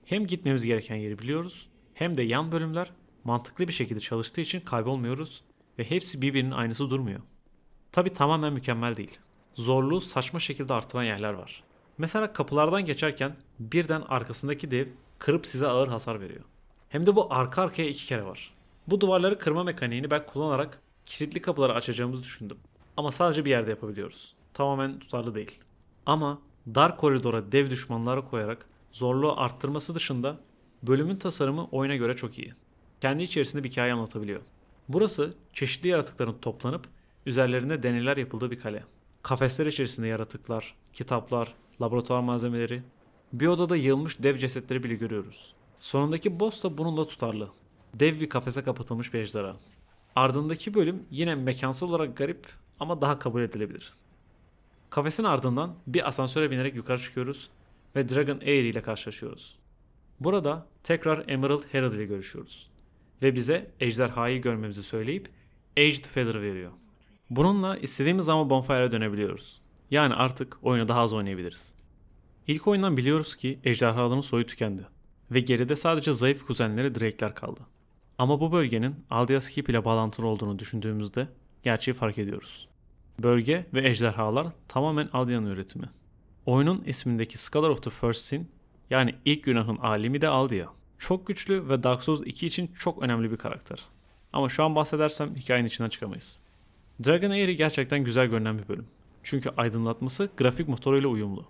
Speaker 1: Hem gitmemiz gereken yeri biliyoruz hem de yan bölümler mantıklı bir şekilde çalıştığı için kaybolmuyoruz ve hepsi birbirinin aynısı durmuyor. Tabi tamamen mükemmel değil. Zorluğu saçma şekilde artıran yerler var. Mesela kapılardan geçerken birden arkasındaki dev kırıp size ağır hasar veriyor. Hem de bu arka arkaya iki kere var. Bu duvarları kırma mekaniğini ben kullanarak kilitli kapıları açacağımızı düşündüm. Ama sadece bir yerde yapabiliyoruz. Tamamen tutarlı değil. Ama dar koridora dev düşmanları koyarak zorluğu arttırması dışında bölümün tasarımı oyuna göre çok iyi. Kendi içerisinde bir hikaye anlatabiliyor. Burası çeşitli yaratıkların toplanıp Üzerlerinde deneyler yapıldığı bir kale. Kafesler içerisinde yaratıklar, kitaplar, laboratuvar malzemeleri, bir odada yığılmış dev cesetleri bile görüyoruz. Sonundaki boss da bununla tutarlı. Dev bir kafese kapatılmış bir ejderha. Ardındaki bölüm yine mekansal olarak garip ama daha kabul edilebilir. Kafesin ardından bir asansöre binerek yukarı çıkıyoruz ve Dragon Air ile karşılaşıyoruz. Burada tekrar Emerald Herald ile görüşüyoruz ve bize ejderhayı görmemizi söyleyip Aged Feather veriyor. Bununla istediğimiz zaman Bonfire'a dönebiliyoruz. Yani artık oyunu daha az oynayabiliriz. İlk oyundan biliyoruz ki ejderhaların soyu tükendi ve geride sadece zayıf kuzenleri Drake'ler kaldı. Ama bu bölgenin Aldias Keep ile bağlantılı olduğunu düşündüğümüzde gerçeği fark ediyoruz. Bölge ve ejderhalar tamamen Aldian üretimi. Oyunun ismindeki Scholar of the First Sin yani ilk günahın alimi de Aldia. Çok güçlü ve Dark Souls 2 için çok önemli bir karakter. Ama şu an bahsedersem hikayenin içinden çıkamayız. Dragon Air'i gerçekten güzel görünen bir bölüm. Çünkü aydınlatması grafik motoruyla uyumlu.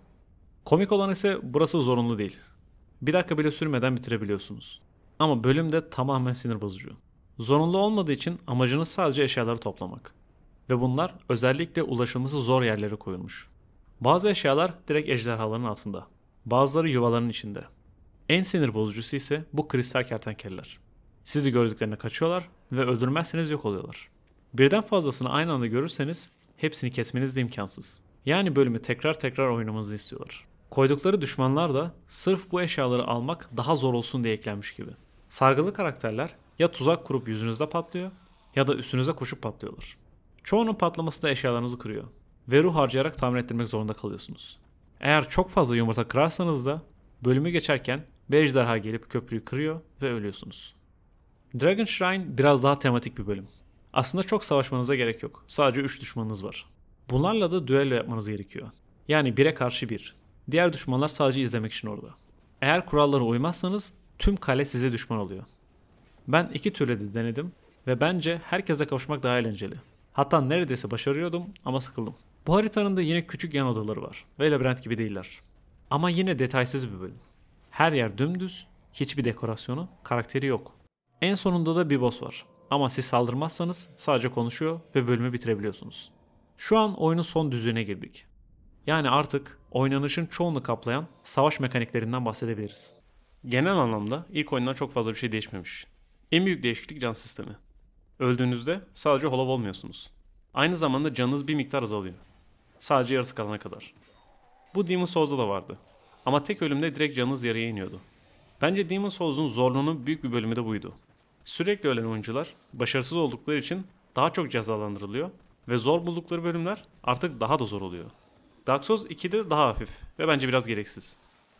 Speaker 1: Komik olan ise burası zorunlu değil. Bir dakika bile sürmeden bitirebiliyorsunuz. Ama bölüm de tamamen sinir bozucu. Zorunlu olmadığı için amacınız sadece eşyaları toplamak. Ve bunlar özellikle ulaşılması zor yerlere koyulmuş. Bazı eşyalar direkt ejderhaların altında. Bazıları yuvaların içinde. En sinir bozucusu ise bu kristal kertenkeleler. Sizi gördüklerine kaçıyorlar ve öldürmezseniz yok oluyorlar. Birden fazlasını aynı anda görürseniz hepsini kesmeniz de imkansız. Yani bölümü tekrar tekrar oynamanızı istiyorlar. Koydukları düşmanlar da sırf bu eşyaları almak daha zor olsun diye eklenmiş gibi. Sargılı karakterler ya tuzak kurup yüzünüzde patlıyor ya da üstünüze koşup patlıyorlar. Çoğunun patlaması da eşyalarınızı kırıyor ve ruh harcayarak tamir ettirmek zorunda kalıyorsunuz. Eğer çok fazla yumurta kırarsanız da bölümü geçerken bir ejderha gelip köprüyü kırıyor ve ölüyorsunuz. Dragon Shrine biraz daha tematik bir bölüm. Aslında çok savaşmanıza gerek yok. Sadece 3 düşmanınız var. Bunlarla da düello yapmanız gerekiyor. Yani bire karşı bir. Diğer düşmanlar sadece izlemek için orada. Eğer kurallara uymazsanız tüm kale size düşman oluyor. Ben iki türle de denedim ve bence herkese kavuşmak daha eğlenceli. Hatta neredeyse başarıyordum ama sıkıldım. Bu haritanın da yine küçük yan odaları var ve labirent gibi değiller. Ama yine detaysız bir bölüm. Her yer dümdüz, hiçbir dekorasyonu, karakteri yok. En sonunda da bir boss var. Ama siz saldırmazsanız sadece konuşuyor ve bölümü bitirebiliyorsunuz. Şu an oyunun son düzlüğüne girdik. Yani artık oynanışın çoğunu kaplayan savaş mekaniklerinden bahsedebiliriz. Genel anlamda ilk oyundan çok fazla bir şey değişmemiş. En büyük değişiklik can sistemi. Öldüğünüzde sadece holov olmuyorsunuz. Aynı zamanda canınız bir miktar azalıyor. Sadece yarısı kalana kadar. Bu Demon Souls'da da vardı. Ama tek ölümde direkt canınız yarıya iniyordu. Bence Demon Souls'un zorluğunun büyük bir bölümü de buydu. Sürekli ölen oyuncular başarısız oldukları için daha çok cezalandırılıyor ve zor buldukları bölümler artık daha da zor oluyor. Dark Souls 2'de daha hafif ve bence biraz gereksiz.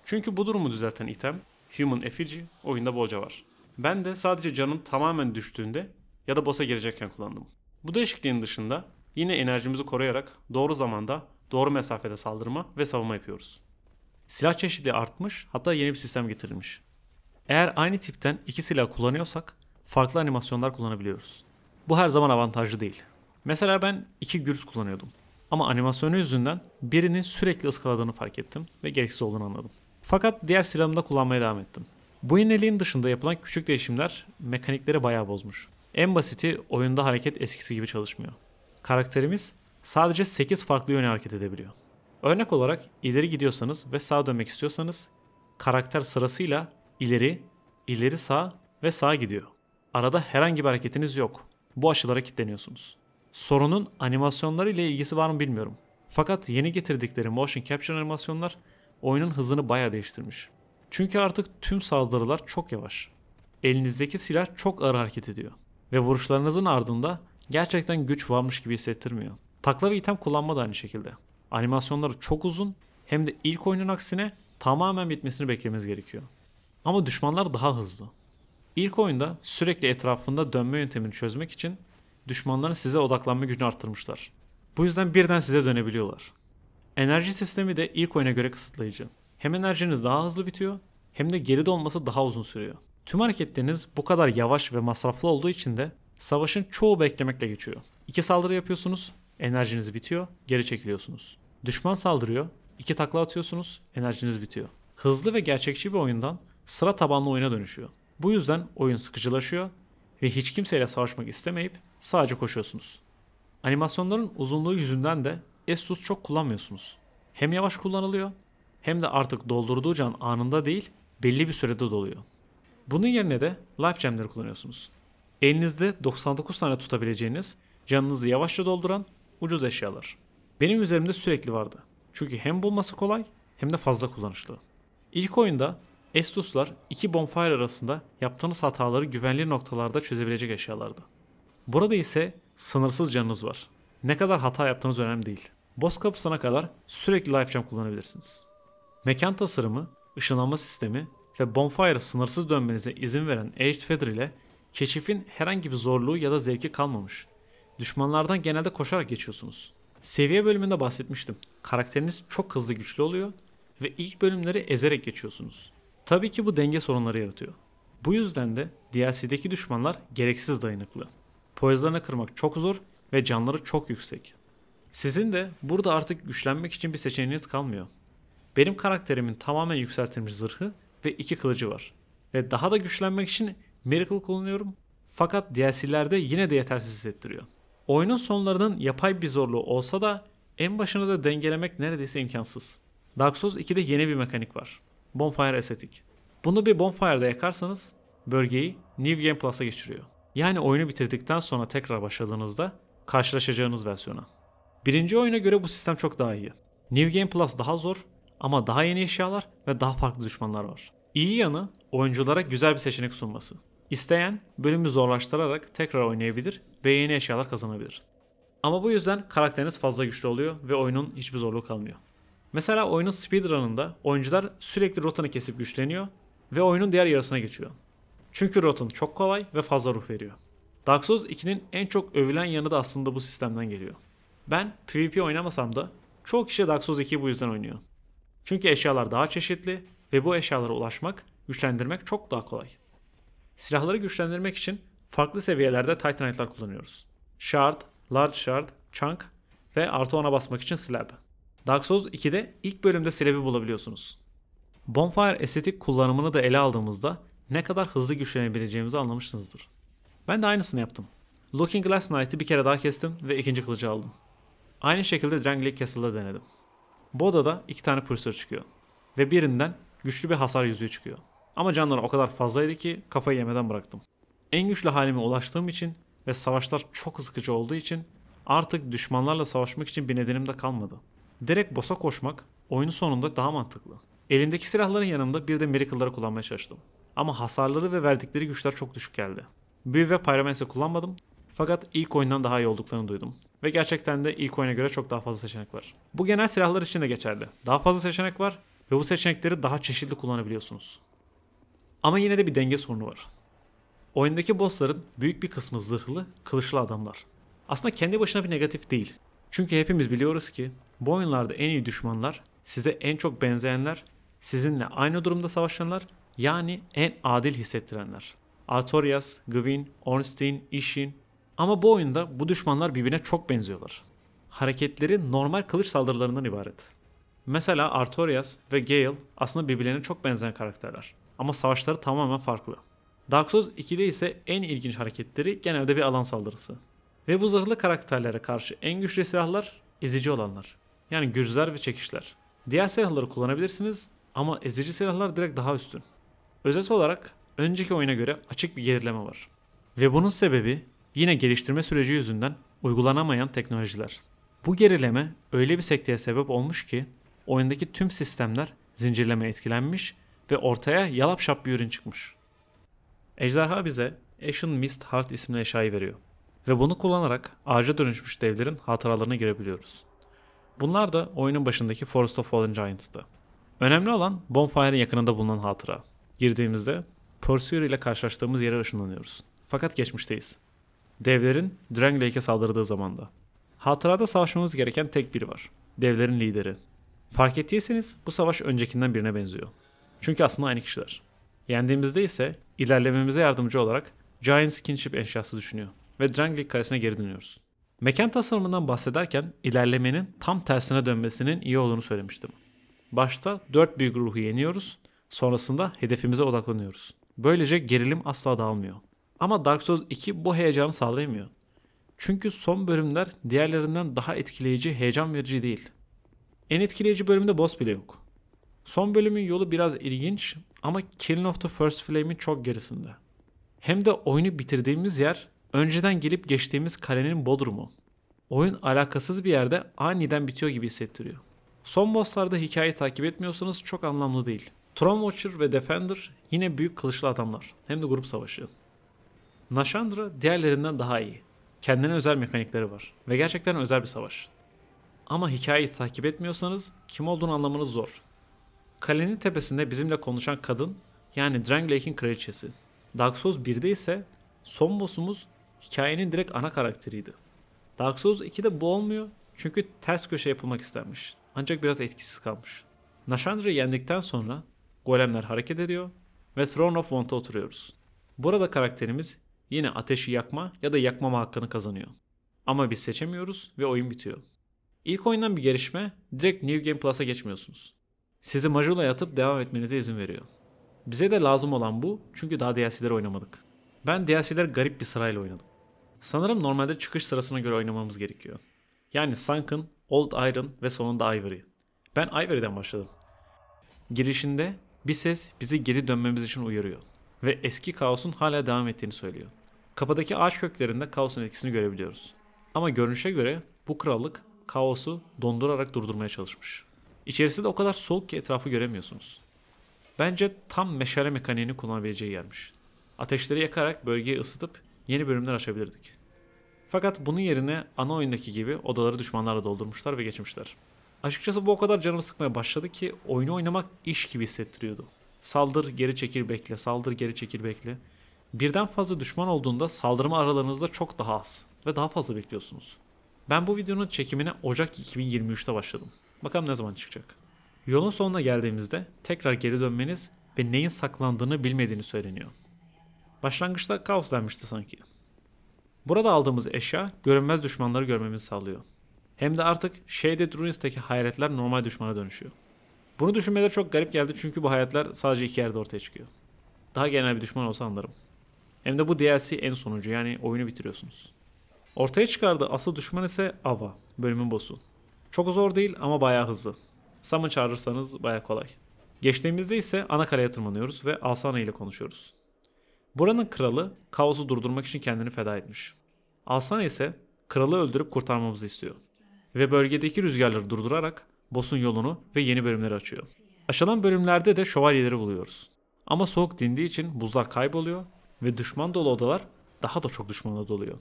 Speaker 1: Çünkü bu durumu düzelten item Human Effigy oyunda bolca var. Ben de sadece canım tamamen düştüğünde ya da boss'a girecekken kullandım. Bu değişikliğin dışında yine enerjimizi koruyarak doğru zamanda doğru mesafede saldırma ve savunma yapıyoruz. Silah çeşidi artmış hatta yeni bir sistem getirilmiş. Eğer aynı tipten iki silah kullanıyorsak farklı animasyonlar kullanabiliyoruz. Bu her zaman avantajlı değil. Mesela ben iki gürz kullanıyordum. Ama animasyonu yüzünden birinin sürekli ıskaladığını fark ettim ve gereksiz olduğunu anladım. Fakat diğer silahımda kullanmaya devam ettim. Bu yeniliğin dışında yapılan küçük değişimler mekanikleri bayağı bozmuş. En basiti oyunda hareket eskisi gibi çalışmıyor. Karakterimiz sadece 8 farklı yöne hareket edebiliyor. Örnek olarak ileri gidiyorsanız ve sağa dönmek istiyorsanız karakter sırasıyla ileri, ileri sağ ve sağa gidiyor. Arada herhangi bir hareketiniz yok. Bu aşılara kilitleniyorsunuz. Sorunun animasyonları ile ilgisi var mı bilmiyorum. Fakat yeni getirdikleri motion capture animasyonlar oyunun hızını baya değiştirmiş. Çünkü artık tüm saldırılar çok yavaş. Elinizdeki silah çok ağır hareket ediyor. Ve vuruşlarınızın ardında gerçekten güç varmış gibi hissettirmiyor. Takla ve item kullanma da aynı şekilde. Animasyonları çok uzun hem de ilk oyunun aksine tamamen bitmesini beklememiz gerekiyor. Ama düşmanlar daha hızlı. İlk oyunda sürekli etrafında dönme yöntemini çözmek için düşmanların size odaklanma gücünü arttırmışlar. Bu yüzden birden size dönebiliyorlar. Enerji sistemi de ilk oyuna göre kısıtlayıcı. Hem enerjiniz daha hızlı bitiyor hem de geri dolması daha uzun sürüyor. Tüm hareketleriniz bu kadar yavaş ve masraflı olduğu için de savaşın çoğu beklemekle geçiyor. İki saldırı yapıyorsunuz, enerjiniz bitiyor, geri çekiliyorsunuz. Düşman saldırıyor, iki takla atıyorsunuz, enerjiniz bitiyor. Hızlı ve gerçekçi bir oyundan sıra tabanlı oyuna dönüşüyor. Bu yüzden oyun sıkıcılaşıyor ve hiç kimseyle savaşmak istemeyip sadece koşuyorsunuz. Animasyonların uzunluğu yüzünden de Estus çok kullanmıyorsunuz. Hem yavaş kullanılıyor hem de artık doldurduğu can anında değil belli bir sürede doluyor. Bunun yerine de Life Gem'leri kullanıyorsunuz. Elinizde 99 tane tutabileceğiniz, canınızı yavaşça dolduran ucuz eşyalar. Benim üzerimde sürekli vardı. Çünkü hem bulması kolay hem de fazla kullanışlı. İlk oyunda Estuslar iki bonfire arasında yaptığınız hataları güvenli noktalarda çözebilecek eşyalardı. Burada ise sınırsız canınız var. Ne kadar hata yaptığınız önemli değil. Boss kapısına kadar sürekli life lifecam kullanabilirsiniz. Mekan tasarımı, ışınlanma sistemi ve bonfire sınırsız dönmenize izin veren Aged Feather ile keşifin herhangi bir zorluğu ya da zevki kalmamış. Düşmanlardan genelde koşarak geçiyorsunuz. Seviye bölümünde bahsetmiştim. Karakteriniz çok hızlı güçlü oluyor ve ilk bölümleri ezerek geçiyorsunuz. Tabii ki bu denge sorunları yaratıyor. Bu yüzden de DLC'deki düşmanlar gereksiz dayanıklı. Poyrazlarını kırmak çok zor ve canları çok yüksek. Sizin de burada artık güçlenmek için bir seçeneğiniz kalmıyor. Benim karakterimin tamamen yükseltilmiş zırhı ve iki kılıcı var. Ve daha da güçlenmek için Miracle kullanıyorum fakat DLC'lerde yine de yetersiz hissettiriyor. Oyunun sonlarının yapay bir zorluğu olsa da en başını da dengelemek neredeyse imkansız. Dark Souls 2'de yeni bir mekanik var. Bonfire Aesthetic. Bunu bir Bonfire'da yakarsanız bölgeyi New Game Plus'a geçiriyor. Yani oyunu bitirdikten sonra tekrar başladığınızda karşılaşacağınız versiyona. Birinci oyuna göre bu sistem çok daha iyi. New Game Plus daha zor ama daha yeni eşyalar ve daha farklı düşmanlar var. İyi yanı oyunculara güzel bir seçenek sunması. İsteyen bölümü zorlaştırarak tekrar oynayabilir ve yeni eşyalar kazanabilir. Ama bu yüzden karakteriniz fazla güçlü oluyor ve oyunun hiçbir zorluğu kalmıyor. Mesela oyunun speedrun'ında oyuncular sürekli rotanı kesip güçleniyor ve oyunun diğer yarısına geçiyor. Çünkü rotun çok kolay ve fazla ruh veriyor. Dark Souls 2'nin en çok övülen yanı da aslında bu sistemden geliyor. Ben PvP oynamasam da çoğu kişi Dark Souls 2'yi bu yüzden oynuyor. Çünkü eşyalar daha çeşitli ve bu eşyalara ulaşmak, güçlendirmek çok daha kolay. Silahları güçlendirmek için farklı seviyelerde Titanite'lar kullanıyoruz. Shard, Large Shard, Chunk ve artı 10'a basmak için Slab. Dark Souls 2'de ilk bölümde silebi bulabiliyorsunuz. Bonfire estetik kullanımını da ele aldığımızda ne kadar hızlı güçlenebileceğimizi anlamışsınızdır. Ben de aynısını yaptım. Looking Glass Knight'ı bir kere daha kestim ve ikinci kılıcı aldım. Aynı şekilde Drangleic Castle'da denedim. Bu odada iki tane pulsör çıkıyor. Ve birinden güçlü bir hasar yüzüğü çıkıyor. Ama canları o kadar fazlaydı ki kafayı yemeden bıraktım. En güçlü halime ulaştığım için ve savaşlar çok sıkıcı olduğu için artık düşmanlarla savaşmak için bir nedenim de kalmadı. Direkt boss'a koşmak oyunu sonunda daha mantıklı. Elimdeki silahların yanında bir de Miracle'ları kullanmaya çalıştım. Ama hasarları ve verdikleri güçler çok düşük geldi. Büyü ve Pyromancy kullanmadım fakat ilk oyundan daha iyi olduklarını duydum. Ve gerçekten de ilk oyuna göre çok daha fazla seçenek var. Bu genel silahlar için de geçerli. Daha fazla seçenek var ve bu seçenekleri daha çeşitli kullanabiliyorsunuz. Ama yine de bir denge sorunu var. Oyundaki bossların büyük bir kısmı zırhlı, kılıçlı adamlar. Aslında kendi başına bir negatif değil. Çünkü hepimiz biliyoruz ki bu oyunlarda en iyi düşmanlar, size en çok benzeyenler, sizinle aynı durumda savaşanlar yani en adil hissettirenler. Artorias, Gwyn, Ornstein, Ishin ama bu oyunda bu düşmanlar birbirine çok benziyorlar. Hareketleri normal kılıç saldırılarından ibaret. Mesela Artorias ve Gale aslında birbirlerine çok benzeyen karakterler ama savaşları tamamen farklı. Dark Souls 2'de ise en ilginç hareketleri genelde bir alan saldırısı. Ve bu zırhlı karakterlere karşı en güçlü silahlar ezici olanlar. Yani gürzler ve çekişler. Diğer silahları kullanabilirsiniz ama ezici silahlar direkt daha üstün. Özet olarak önceki oyuna göre açık bir gerileme var. Ve bunun sebebi yine geliştirme süreci yüzünden uygulanamayan teknolojiler. Bu gerileme öyle bir sekteye sebep olmuş ki oyundaki tüm sistemler zincirleme etkilenmiş ve ortaya yalap şap bir ürün çıkmış. Ejderha bize Ashen Mist Heart isimli eşyayı veriyor ve bunu kullanarak ağaca dönüşmüş devlerin hatıralarına girebiliyoruz. Bunlar da oyunun başındaki Forest of Fallen Giants'tı. Önemli olan Bonfire'ın yakınında bulunan hatıra. Girdiğimizde Pursuer ile karşılaştığımız yere ışınlanıyoruz. Fakat geçmişteyiz. Devlerin Drang Lake'e saldırdığı zamanda. Hatırada savaşmamız gereken tek biri var. Devlerin lideri. Fark ettiyseniz bu savaş öncekinden birine benziyor. Çünkü aslında aynı kişiler. Yendiğimizde ise ilerlememize yardımcı olarak Giants Kinship eşyası düşünüyor ve Drang League karesine geri dönüyoruz. Mekan tasarımından bahsederken ilerlemenin tam tersine dönmesinin iyi olduğunu söylemiştim. Başta dört büyük ruhu yeniyoruz, sonrasında hedefimize odaklanıyoruz. Böylece gerilim asla dağılmıyor. Ama Dark Souls 2 bu heyecanı sağlayamıyor. Çünkü son bölümler diğerlerinden daha etkileyici, heyecan verici değil. En etkileyici bölümde boss bile yok. Son bölümün yolu biraz ilginç ama Killing of the First Flame'in çok gerisinde. Hem de oyunu bitirdiğimiz yer Önceden gelip geçtiğimiz kalenin Bodrum'u. Oyun alakasız bir yerde aniden bitiyor gibi hissettiriyor. Son bosslarda hikayeyi takip etmiyorsanız çok anlamlı değil. Throne Watcher ve Defender yine büyük kılıçlı adamlar. Hem de grup savaşı. Nashandra diğerlerinden daha iyi. Kendine özel mekanikleri var ve gerçekten özel bir savaş. Ama hikayeyi takip etmiyorsanız kim olduğunu anlamanız zor. Kalenin tepesinde bizimle konuşan kadın yani Dranglake'in kraliçesi. Dark Souls 1'de ise son boss'umuz hikayenin direkt ana karakteriydi. Dark Souls 2'de bu olmuyor çünkü ters köşe yapılmak istenmiş ancak biraz etkisiz kalmış. Nashandra'yı yendikten sonra golemler hareket ediyor ve Throne of Wanta oturuyoruz. Burada karakterimiz yine ateşi yakma ya da yakmama hakkını kazanıyor. Ama biz seçemiyoruz ve oyun bitiyor. İlk oyundan bir gelişme direkt New Game Plus'a geçmiyorsunuz. Sizi majula yatıp devam etmenize izin veriyor. Bize de lazım olan bu çünkü daha DLC'leri oynamadık. Ben DLC'leri garip bir sırayla oynadım. Sanırım normalde çıkış sırasına göre oynamamız gerekiyor. Yani Sunken, Old Iron ve sonunda Ivory. Ben Ivory'den başladım. Girişinde bir ses bizi geri dönmemiz için uyarıyor ve eski kaosun hala devam ettiğini söylüyor. Kapadaki ağaç köklerinde kaosun etkisini görebiliyoruz. Ama görünüşe göre bu krallık kaosu dondurarak durdurmaya çalışmış. İçerisi de o kadar soğuk ki etrafı göremiyorsunuz. Bence tam meşale mekaniğini kullanabileceği yermiş. Ateşleri yakarak bölgeyi ısıtıp yeni bölümler açabilirdik. Fakat bunun yerine ana oyundaki gibi odaları düşmanlarla doldurmuşlar ve geçmişler. Açıkçası bu o kadar canımı sıkmaya başladı ki oyunu oynamak iş gibi hissettiriyordu. Saldır, geri çekil bekle, saldır, geri çekil bekle. Birden fazla düşman olduğunda saldırma aralarınızda çok daha az ve daha fazla bekliyorsunuz. Ben bu videonun çekimine Ocak 2023'te başladım. Bakalım ne zaman çıkacak. Yolun sonuna geldiğimizde tekrar geri dönmeniz ve neyin saklandığını bilmediğini söyleniyor. Başlangıçta kaos denmişti sanki. Burada aldığımız eşya görünmez düşmanları görmemizi sağlıyor. Hem de artık Shaded Ruins'teki hayaletler normal düşmana dönüşüyor. Bunu düşünmeleri çok garip geldi çünkü bu hayaletler sadece iki yerde ortaya çıkıyor. Daha genel bir düşman olsa anlarım. Hem de bu DLC en sonucu yani oyunu bitiriyorsunuz. Ortaya çıkardığı asıl düşman ise Ava, bölümün boss'u. Çok zor değil ama bayağı hızlı. Sam'ı çağırırsanız bayağı kolay. Geçtiğimizde ise ana karaya tırmanıyoruz ve Asana ile konuşuyoruz. Buranın kralı kaosu durdurmak için kendini feda etmiş. Aslan ise kralı öldürüp kurtarmamızı istiyor. Ve bölgedeki rüzgarları durdurarak boss'un yolunu ve yeni bölümleri açıyor. Aşılan bölümlerde de şövalyeleri buluyoruz. Ama soğuk dindiği için buzlar kayboluyor ve düşman dolu odalar daha da çok düşmanla doluyor.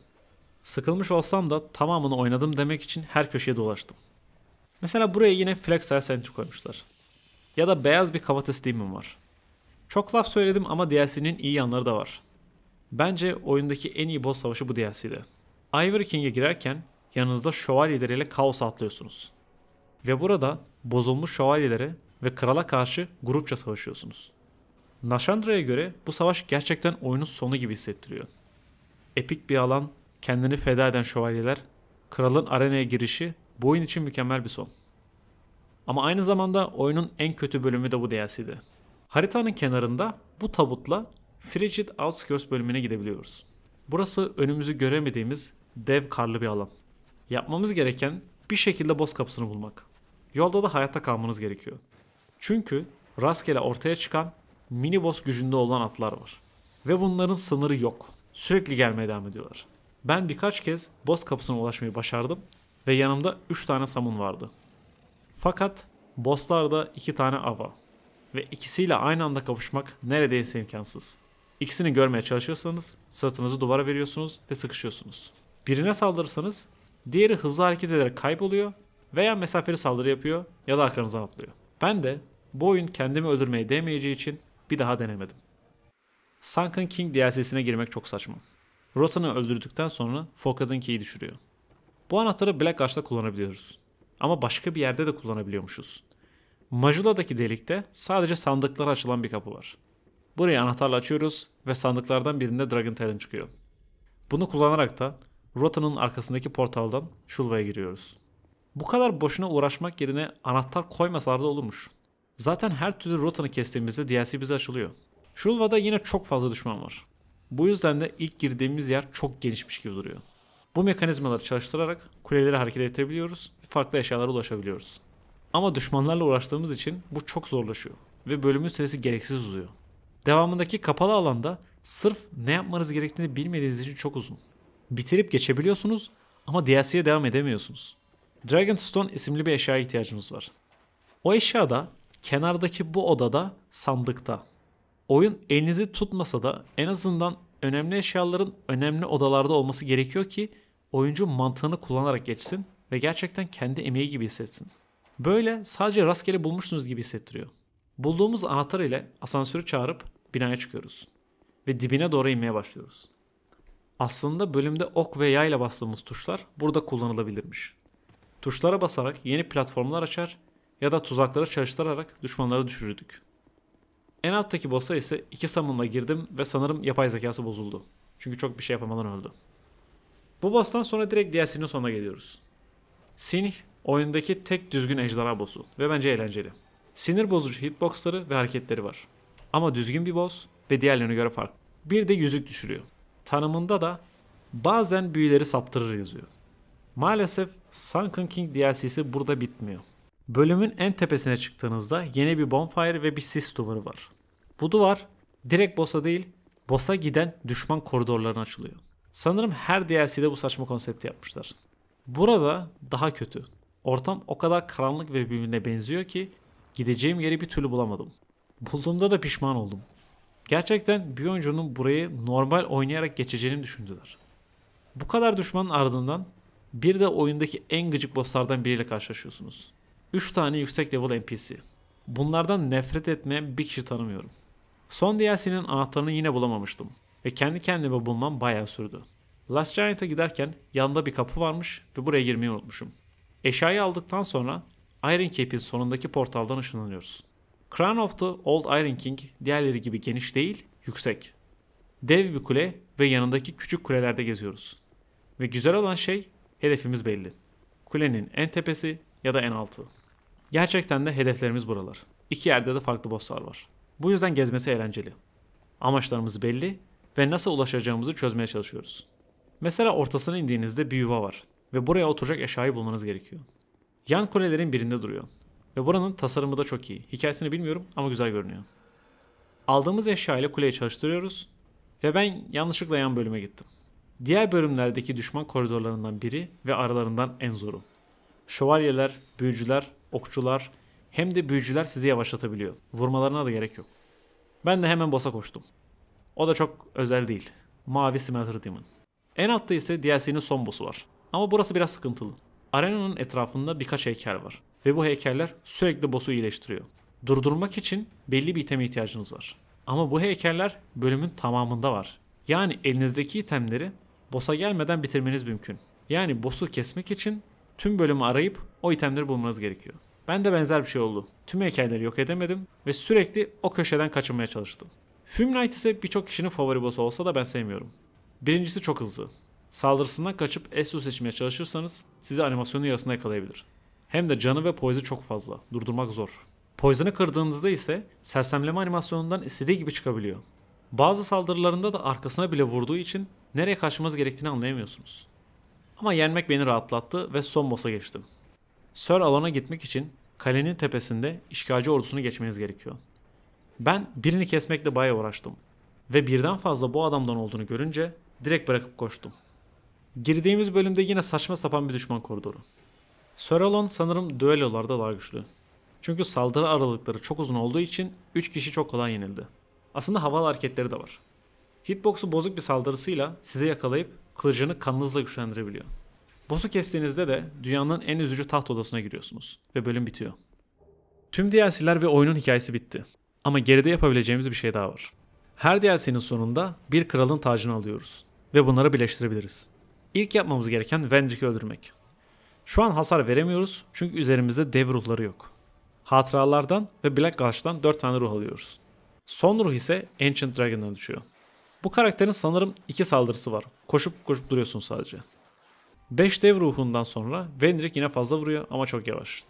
Speaker 1: Sıkılmış olsam da tamamını oynadım demek için her köşeye dolaştım. Mesela buraya yine Flexile Sentry koymuşlar. Ya da beyaz bir kavatası demon var. Çok laf söyledim ama DLC'nin iyi yanları da var. Bence oyundaki en iyi boss savaşı bu DLC'de. Ivory King'e girerken yanınızda şövalyeleriyle kaos atlıyorsunuz. Ve burada bozulmuş şövalyelere ve krala karşı grupça savaşıyorsunuz. Nashandra'ya göre bu savaş gerçekten oyunun sonu gibi hissettiriyor. Epik bir alan, kendini feda eden şövalyeler, kralın arenaya girişi bu oyun için mükemmel bir son. Ama aynı zamanda oyunun en kötü bölümü de bu DLC'di. Haritanın kenarında bu tabutla Frigid Outskirts bölümüne gidebiliyoruz. Burası önümüzü göremediğimiz dev karlı bir alan. Yapmamız gereken bir şekilde boss kapısını bulmak. Yolda da hayatta kalmanız gerekiyor. Çünkü rastgele ortaya çıkan mini boss gücünde olan atlar var. Ve bunların sınırı yok. Sürekli gelmeye devam ediyorlar. Ben birkaç kez boss kapısına ulaşmayı başardım ve yanımda 3 tane samun vardı. Fakat bosslarda 2 tane ava ve ikisiyle aynı anda kavuşmak neredeyse imkansız. İkisini görmeye çalışırsanız sırtınızı duvara veriyorsunuz ve sıkışıyorsunuz. Birine saldırırsanız diğeri hızlı hareket ederek kayboluyor veya mesafeli saldırı yapıyor ya da arkanızdan atlıyor. Ben de bu oyun kendimi öldürmeye değmeyeceği için bir daha denemedim. Sunken King DLC'sine girmek çok saçma. Rotan'ı öldürdükten sonra Fokad'ın keyi düşürüyor. Bu anahtarı Black Ash'ta kullanabiliyoruz. Ama başka bir yerde de kullanabiliyormuşuz. Majuladaki delikte sadece sandıklara açılan bir kapı var. Burayı anahtarla açıyoruz ve sandıklardan birinde Dragon Talon çıkıyor. Bunu kullanarak da rotanın arkasındaki portaldan Shulva'ya giriyoruz. Bu kadar boşuna uğraşmak yerine anahtar koymasalar da olurmuş. Zaten her türlü rotanı kestiğimizde DLC bize açılıyor. Shulva'da yine çok fazla düşman var. Bu yüzden de ilk girdiğimiz yer çok genişmiş gibi duruyor. Bu mekanizmaları çalıştırarak kuleleri hareket edebiliyoruz, farklı eşyalara ulaşabiliyoruz. Ama düşmanlarla uğraştığımız için bu çok zorlaşıyor ve bölümün süresi gereksiz uzuyor. Devamındaki kapalı alanda sırf ne yapmanız gerektiğini bilmediğiniz için çok uzun. Bitirip geçebiliyorsunuz ama DLC'ye devam edemiyorsunuz. Dragonstone isimli bir eşyaya ihtiyacınız var. O eşya da kenardaki bu odada sandıkta. Oyun elinizi tutmasa da en azından önemli eşyaların önemli odalarda olması gerekiyor ki oyuncu mantığını kullanarak geçsin ve gerçekten kendi emeği gibi hissetsin. Böyle sadece rastgele bulmuşsunuz gibi hissettiriyor. Bulduğumuz anahtar ile asansörü çağırıp binaya çıkıyoruz. Ve dibine doğru inmeye başlıyoruz. Aslında bölümde ok ve yayla bastığımız tuşlar burada kullanılabilirmiş. Tuşlara basarak yeni platformlar açar ya da tuzakları çalıştırarak düşmanları düşürürdük. En alttaki boss'a ise iki samınla girdim ve sanırım yapay zekası bozuldu. Çünkü çok bir şey yapamadan öldü. Bu boss'tan sonra direkt diğer sinin sonuna geliyoruz. Sinih Oyundaki tek düzgün ejderha boss'u ve bence eğlenceli. Sinir bozucu hitboxları ve hareketleri var. Ama düzgün bir boss ve diğerlerine göre farklı. Bir de yüzük düşürüyor. Tanımında da bazen büyüleri saptırır yazıyor. Maalesef Sunken King DLC'si burada bitmiyor. Bölümün en tepesine çıktığınızda yeni bir bonfire ve bir sis duvarı var. Bu duvar direkt boss'a değil, boss'a giden düşman koridorlarına açılıyor. Sanırım her DLC'de bu saçma konsepti yapmışlar. Burada daha kötü. Ortam o kadar karanlık ve birbirine benziyor ki gideceğim yeri bir türlü bulamadım. Bulduğumda da pişman oldum. Gerçekten bir oyuncunun burayı normal oynayarak geçeceğini düşündüler. Bu kadar düşmanın ardından bir de oyundaki en gıcık bosslardan biriyle karşılaşıyorsunuz. 3 tane yüksek level NPC. Bunlardan nefret etmeyen bir kişi tanımıyorum. Son DLC'nin anahtarını yine bulamamıştım ve kendi kendime bulmam bayağı sürdü. Last Giant'a giderken yanında bir kapı varmış ve buraya girmeyi unutmuşum. Eşyayı aldıktan sonra Iron Cap'in sonundaki portaldan ışınlanıyoruz. Crown of the Old Iron King diğerleri gibi geniş değil, yüksek. Dev bir kule ve yanındaki küçük kulelerde geziyoruz. Ve güzel olan şey hedefimiz belli. Kulenin en tepesi ya da en altı. Gerçekten de hedeflerimiz buralar. İki yerde de farklı bosslar var. Bu yüzden gezmesi eğlenceli. Amaçlarımız belli ve nasıl ulaşacağımızı çözmeye çalışıyoruz. Mesela ortasına indiğinizde bir yuva var ve buraya oturacak eşyayı bulmanız gerekiyor. Yan kulelerin birinde duruyor. Ve buranın tasarımı da çok iyi. Hikayesini bilmiyorum ama güzel görünüyor. Aldığımız eşya ile kuleyi çalıştırıyoruz ve ben yanlışlıkla yan bölüme gittim. Diğer bölümlerdeki düşman koridorlarından biri ve aralarından en zoru. Şövalyeler, büyücüler, okçular hem de büyücüler sizi yavaşlatabiliyor. Vurmalarına da gerek yok. Ben de hemen boss'a koştum. O da çok özel değil. Mavi Smelter Demon. En altta ise DLC'nin son boss'u var. Ama burası biraz sıkıntılı. Arenanın etrafında birkaç heykel var ve bu heykeller sürekli boss'u iyileştiriyor. Durdurmak için belli bir iteme ihtiyacınız var. Ama bu heykeller bölümün tamamında var. Yani elinizdeki itemleri boss'a gelmeden bitirmeniz mümkün. Yani boss'u kesmek için tüm bölümü arayıp o itemleri bulmanız gerekiyor. Ben de benzer bir şey oldu. Tüm heykelleri yok edemedim ve sürekli o köşeden kaçınmaya çalıştım. Fume Knight ise birçok kişinin favori boss'u olsa da ben sevmiyorum. Birincisi çok hızlı. Saldırısından kaçıp Esso seçmeye çalışırsanız sizi animasyonun yarısına yakalayabilir. Hem de canı ve poise'ı çok fazla. Durdurmak zor. Poise'ını kırdığınızda ise sersemleme animasyonundan istediği gibi çıkabiliyor. Bazı saldırılarında da arkasına bile vurduğu için nereye kaçmanız gerektiğini anlayamıyorsunuz. Ama yenmek beni rahatlattı ve son boss'a geçtim. Sir Alan'a gitmek için kalenin tepesinde işgalci ordusunu geçmeniz gerekiyor. Ben birini kesmekle bayağı uğraştım ve birden fazla bu adamdan olduğunu görünce direkt bırakıp koştum. Girdiğimiz bölümde yine saçma sapan bir düşman koridoru. Söralon sanırım düellolarda daha güçlü. Çünkü saldırı aralıkları çok uzun olduğu için 3 kişi çok kolay yenildi. Aslında havalı hareketleri de var. Hitbox'u bozuk bir saldırısıyla sizi yakalayıp kılıcını kanınızla güçlendirebiliyor. Boss'u kestiğinizde de dünyanın en üzücü taht odasına giriyorsunuz ve bölüm bitiyor. Tüm DLC'ler ve oyunun hikayesi bitti. Ama geride yapabileceğimiz bir şey daha var. Her DLC'nin sonunda bir kralın tacını alıyoruz ve bunları birleştirebiliriz. İlk yapmamız gereken Vendrick'i öldürmek. Şu an hasar veremiyoruz çünkü üzerimizde dev ruhları yok. Hatıralardan ve Black Gush'tan 4 tane ruh alıyoruz. Son ruh ise Ancient Dragon'a düşüyor. Bu karakterin sanırım 2 saldırısı var. Koşup koşup duruyorsun sadece. 5 dev ruhundan sonra Vendrick yine fazla vuruyor ama çok yavaş.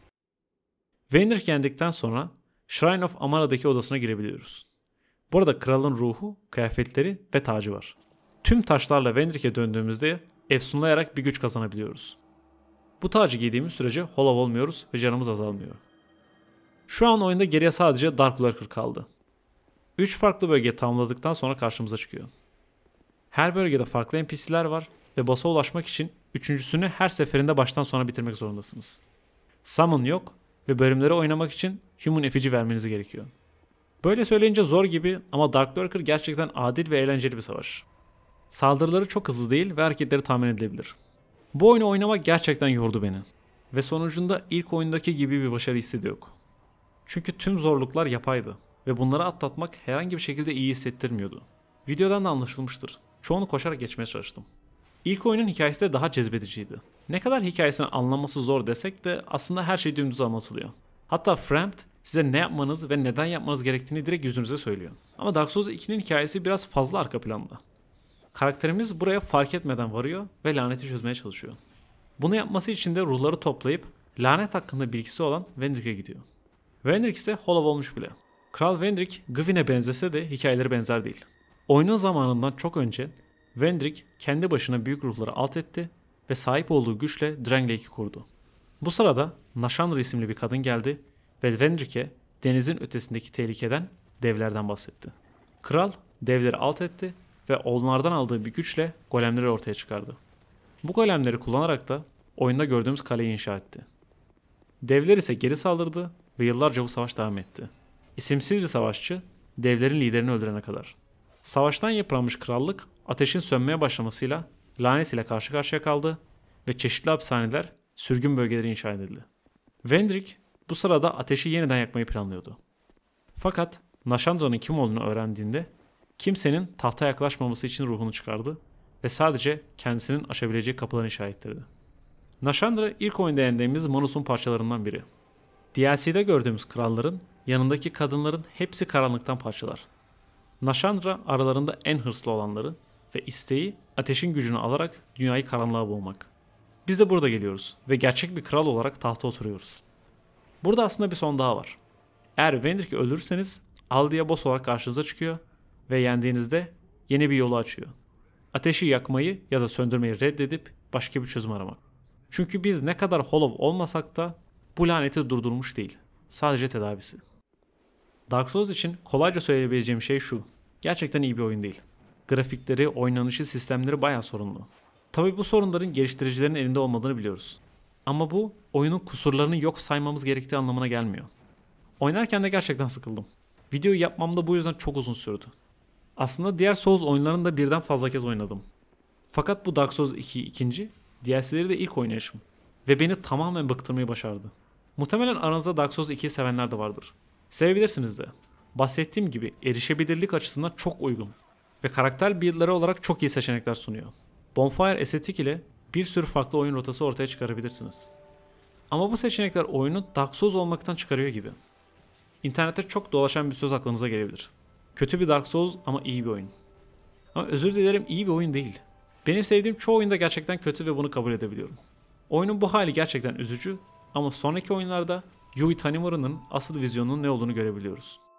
Speaker 1: Vendrick yendikten sonra Shrine of Amara'daki odasına girebiliyoruz. Burada kralın ruhu, kıyafetleri ve tacı var. Tüm taşlarla Vendrick'e döndüğümüzde efsunlayarak bir güç kazanabiliyoruz. Bu tacı giydiğimiz sürece holov olmuyoruz ve canımız azalmıyor. Şu an oyunda geriye sadece Dark Lurker kaldı. 3 farklı bölge tamamladıktan sonra karşımıza çıkıyor. Her bölgede farklı NPC'ler var ve boss'a ulaşmak için üçüncüsünü her seferinde baştan sona bitirmek zorundasınız. Summon yok ve bölümleri oynamak için Human Effigy vermeniz gerekiyor. Böyle söyleyince zor gibi ama Dark Lurker gerçekten adil ve eğlenceli bir savaş. Saldırıları çok hızlı değil ve hareketleri tahmin edilebilir. Bu oyunu oynamak gerçekten yordu beni. Ve sonucunda ilk oyundaki gibi bir başarı hissi de yok. Çünkü tüm zorluklar yapaydı ve bunları atlatmak herhangi bir şekilde iyi hissettirmiyordu. Videodan da anlaşılmıştır. Çoğunu koşarak geçmeye çalıştım. İlk oyunun hikayesi de daha cezbediciydi. Ne kadar hikayesini anlaması zor desek de aslında her şey dümdüz anlatılıyor. Hatta Framed size ne yapmanız ve neden yapmanız gerektiğini direkt yüzünüze söylüyor. Ama Dark Souls 2'nin hikayesi biraz fazla arka planda. Karakterimiz buraya fark etmeden varıyor ve laneti çözmeye çalışıyor. Bunu yapması için de ruhları toplayıp lanet hakkında bilgisi olan Vendrick'e gidiyor. Vendrick ise Hollow olmuş bile. Kral Vendrick Gwyn'e benzese de hikayeleri benzer değil. Oyunun zamanından çok önce Vendrick kendi başına büyük ruhları alt etti ve sahip olduğu güçle Dranglake'i kurdu. Bu sırada Nashandra isimli bir kadın geldi ve Vendrick'e denizin ötesindeki tehlikeden devlerden bahsetti. Kral devleri alt etti ve onlardan aldığı bir güçle golemleri ortaya çıkardı. Bu golemleri kullanarak da oyunda gördüğümüz kaleyi inşa etti. Devler ise geri saldırdı ve yıllarca bu savaş devam etti. İsimsiz bir savaşçı devlerin liderini öldürene kadar. Savaştan yıpranmış krallık ateşin sönmeye başlamasıyla lanet ile karşı karşıya kaldı ve çeşitli hapishaneler sürgün bölgeleri inşa edildi. Vendrick bu sırada ateşi yeniden yakmayı planlıyordu. Fakat Nashandra'nın kim olduğunu öğrendiğinde Kimsenin tahta yaklaşmaması için ruhunu çıkardı ve sadece kendisinin aşabileceği kapılarını işarettirdi. Nashandra ilk oyunda yendiğimiz Manus'un parçalarından biri. DLC'de gördüğümüz kralların yanındaki kadınların hepsi karanlıktan parçalar. Nashandra aralarında en hırslı olanları ve isteği ateşin gücünü alarak dünyayı karanlığa boğmak. Biz de burada geliyoruz ve gerçek bir kral olarak tahta oturuyoruz. Burada aslında bir son daha var. Eğer Vendrick'i ölürseniz Aldia boss olarak karşınıza çıkıyor ve yendiğinizde yeni bir yolu açıyor. Ateşi yakmayı ya da söndürmeyi reddedip başka bir çözüm aramak. Çünkü biz ne kadar hollow olmasak da bu laneti durdurmuş değil. Sadece tedavisi. Dark Souls için kolayca söyleyebileceğim şey şu. Gerçekten iyi bir oyun değil. Grafikleri, oynanışı, sistemleri bayağı sorunlu. Tabii bu sorunların geliştiricilerin elinde olmadığını biliyoruz. Ama bu oyunun kusurlarını yok saymamız gerektiği anlamına gelmiyor. Oynarken de gerçekten sıkıldım. Videoyu yapmam da bu yüzden çok uzun sürdü. Aslında diğer Souls oyunlarını da birden fazla kez oynadım. Fakat bu Dark Souls 2 ikinci, DLC'leri de ilk oynayışım. Ve beni tamamen bıktırmayı başardı. Muhtemelen aranızda Dark Souls 2'yi sevenler de vardır. Sevebilirsiniz de. Bahsettiğim gibi erişebilirlik açısından çok uygun. Ve karakter build'ları olarak çok iyi seçenekler sunuyor. Bonfire estetik ile bir sürü farklı oyun rotası ortaya çıkarabilirsiniz. Ama bu seçenekler oyunu Dark Souls olmaktan çıkarıyor gibi. İnternette çok dolaşan bir söz aklınıza gelebilir. Kötü bir Dark Souls ama iyi bir oyun. Ama özür dilerim iyi bir oyun değil. Benim sevdiğim çoğu oyunda gerçekten kötü ve bunu kabul edebiliyorum. Oyunun bu hali gerçekten üzücü ama sonraki oyunlarda Yui Tanimura'nın asıl vizyonunun ne olduğunu görebiliyoruz.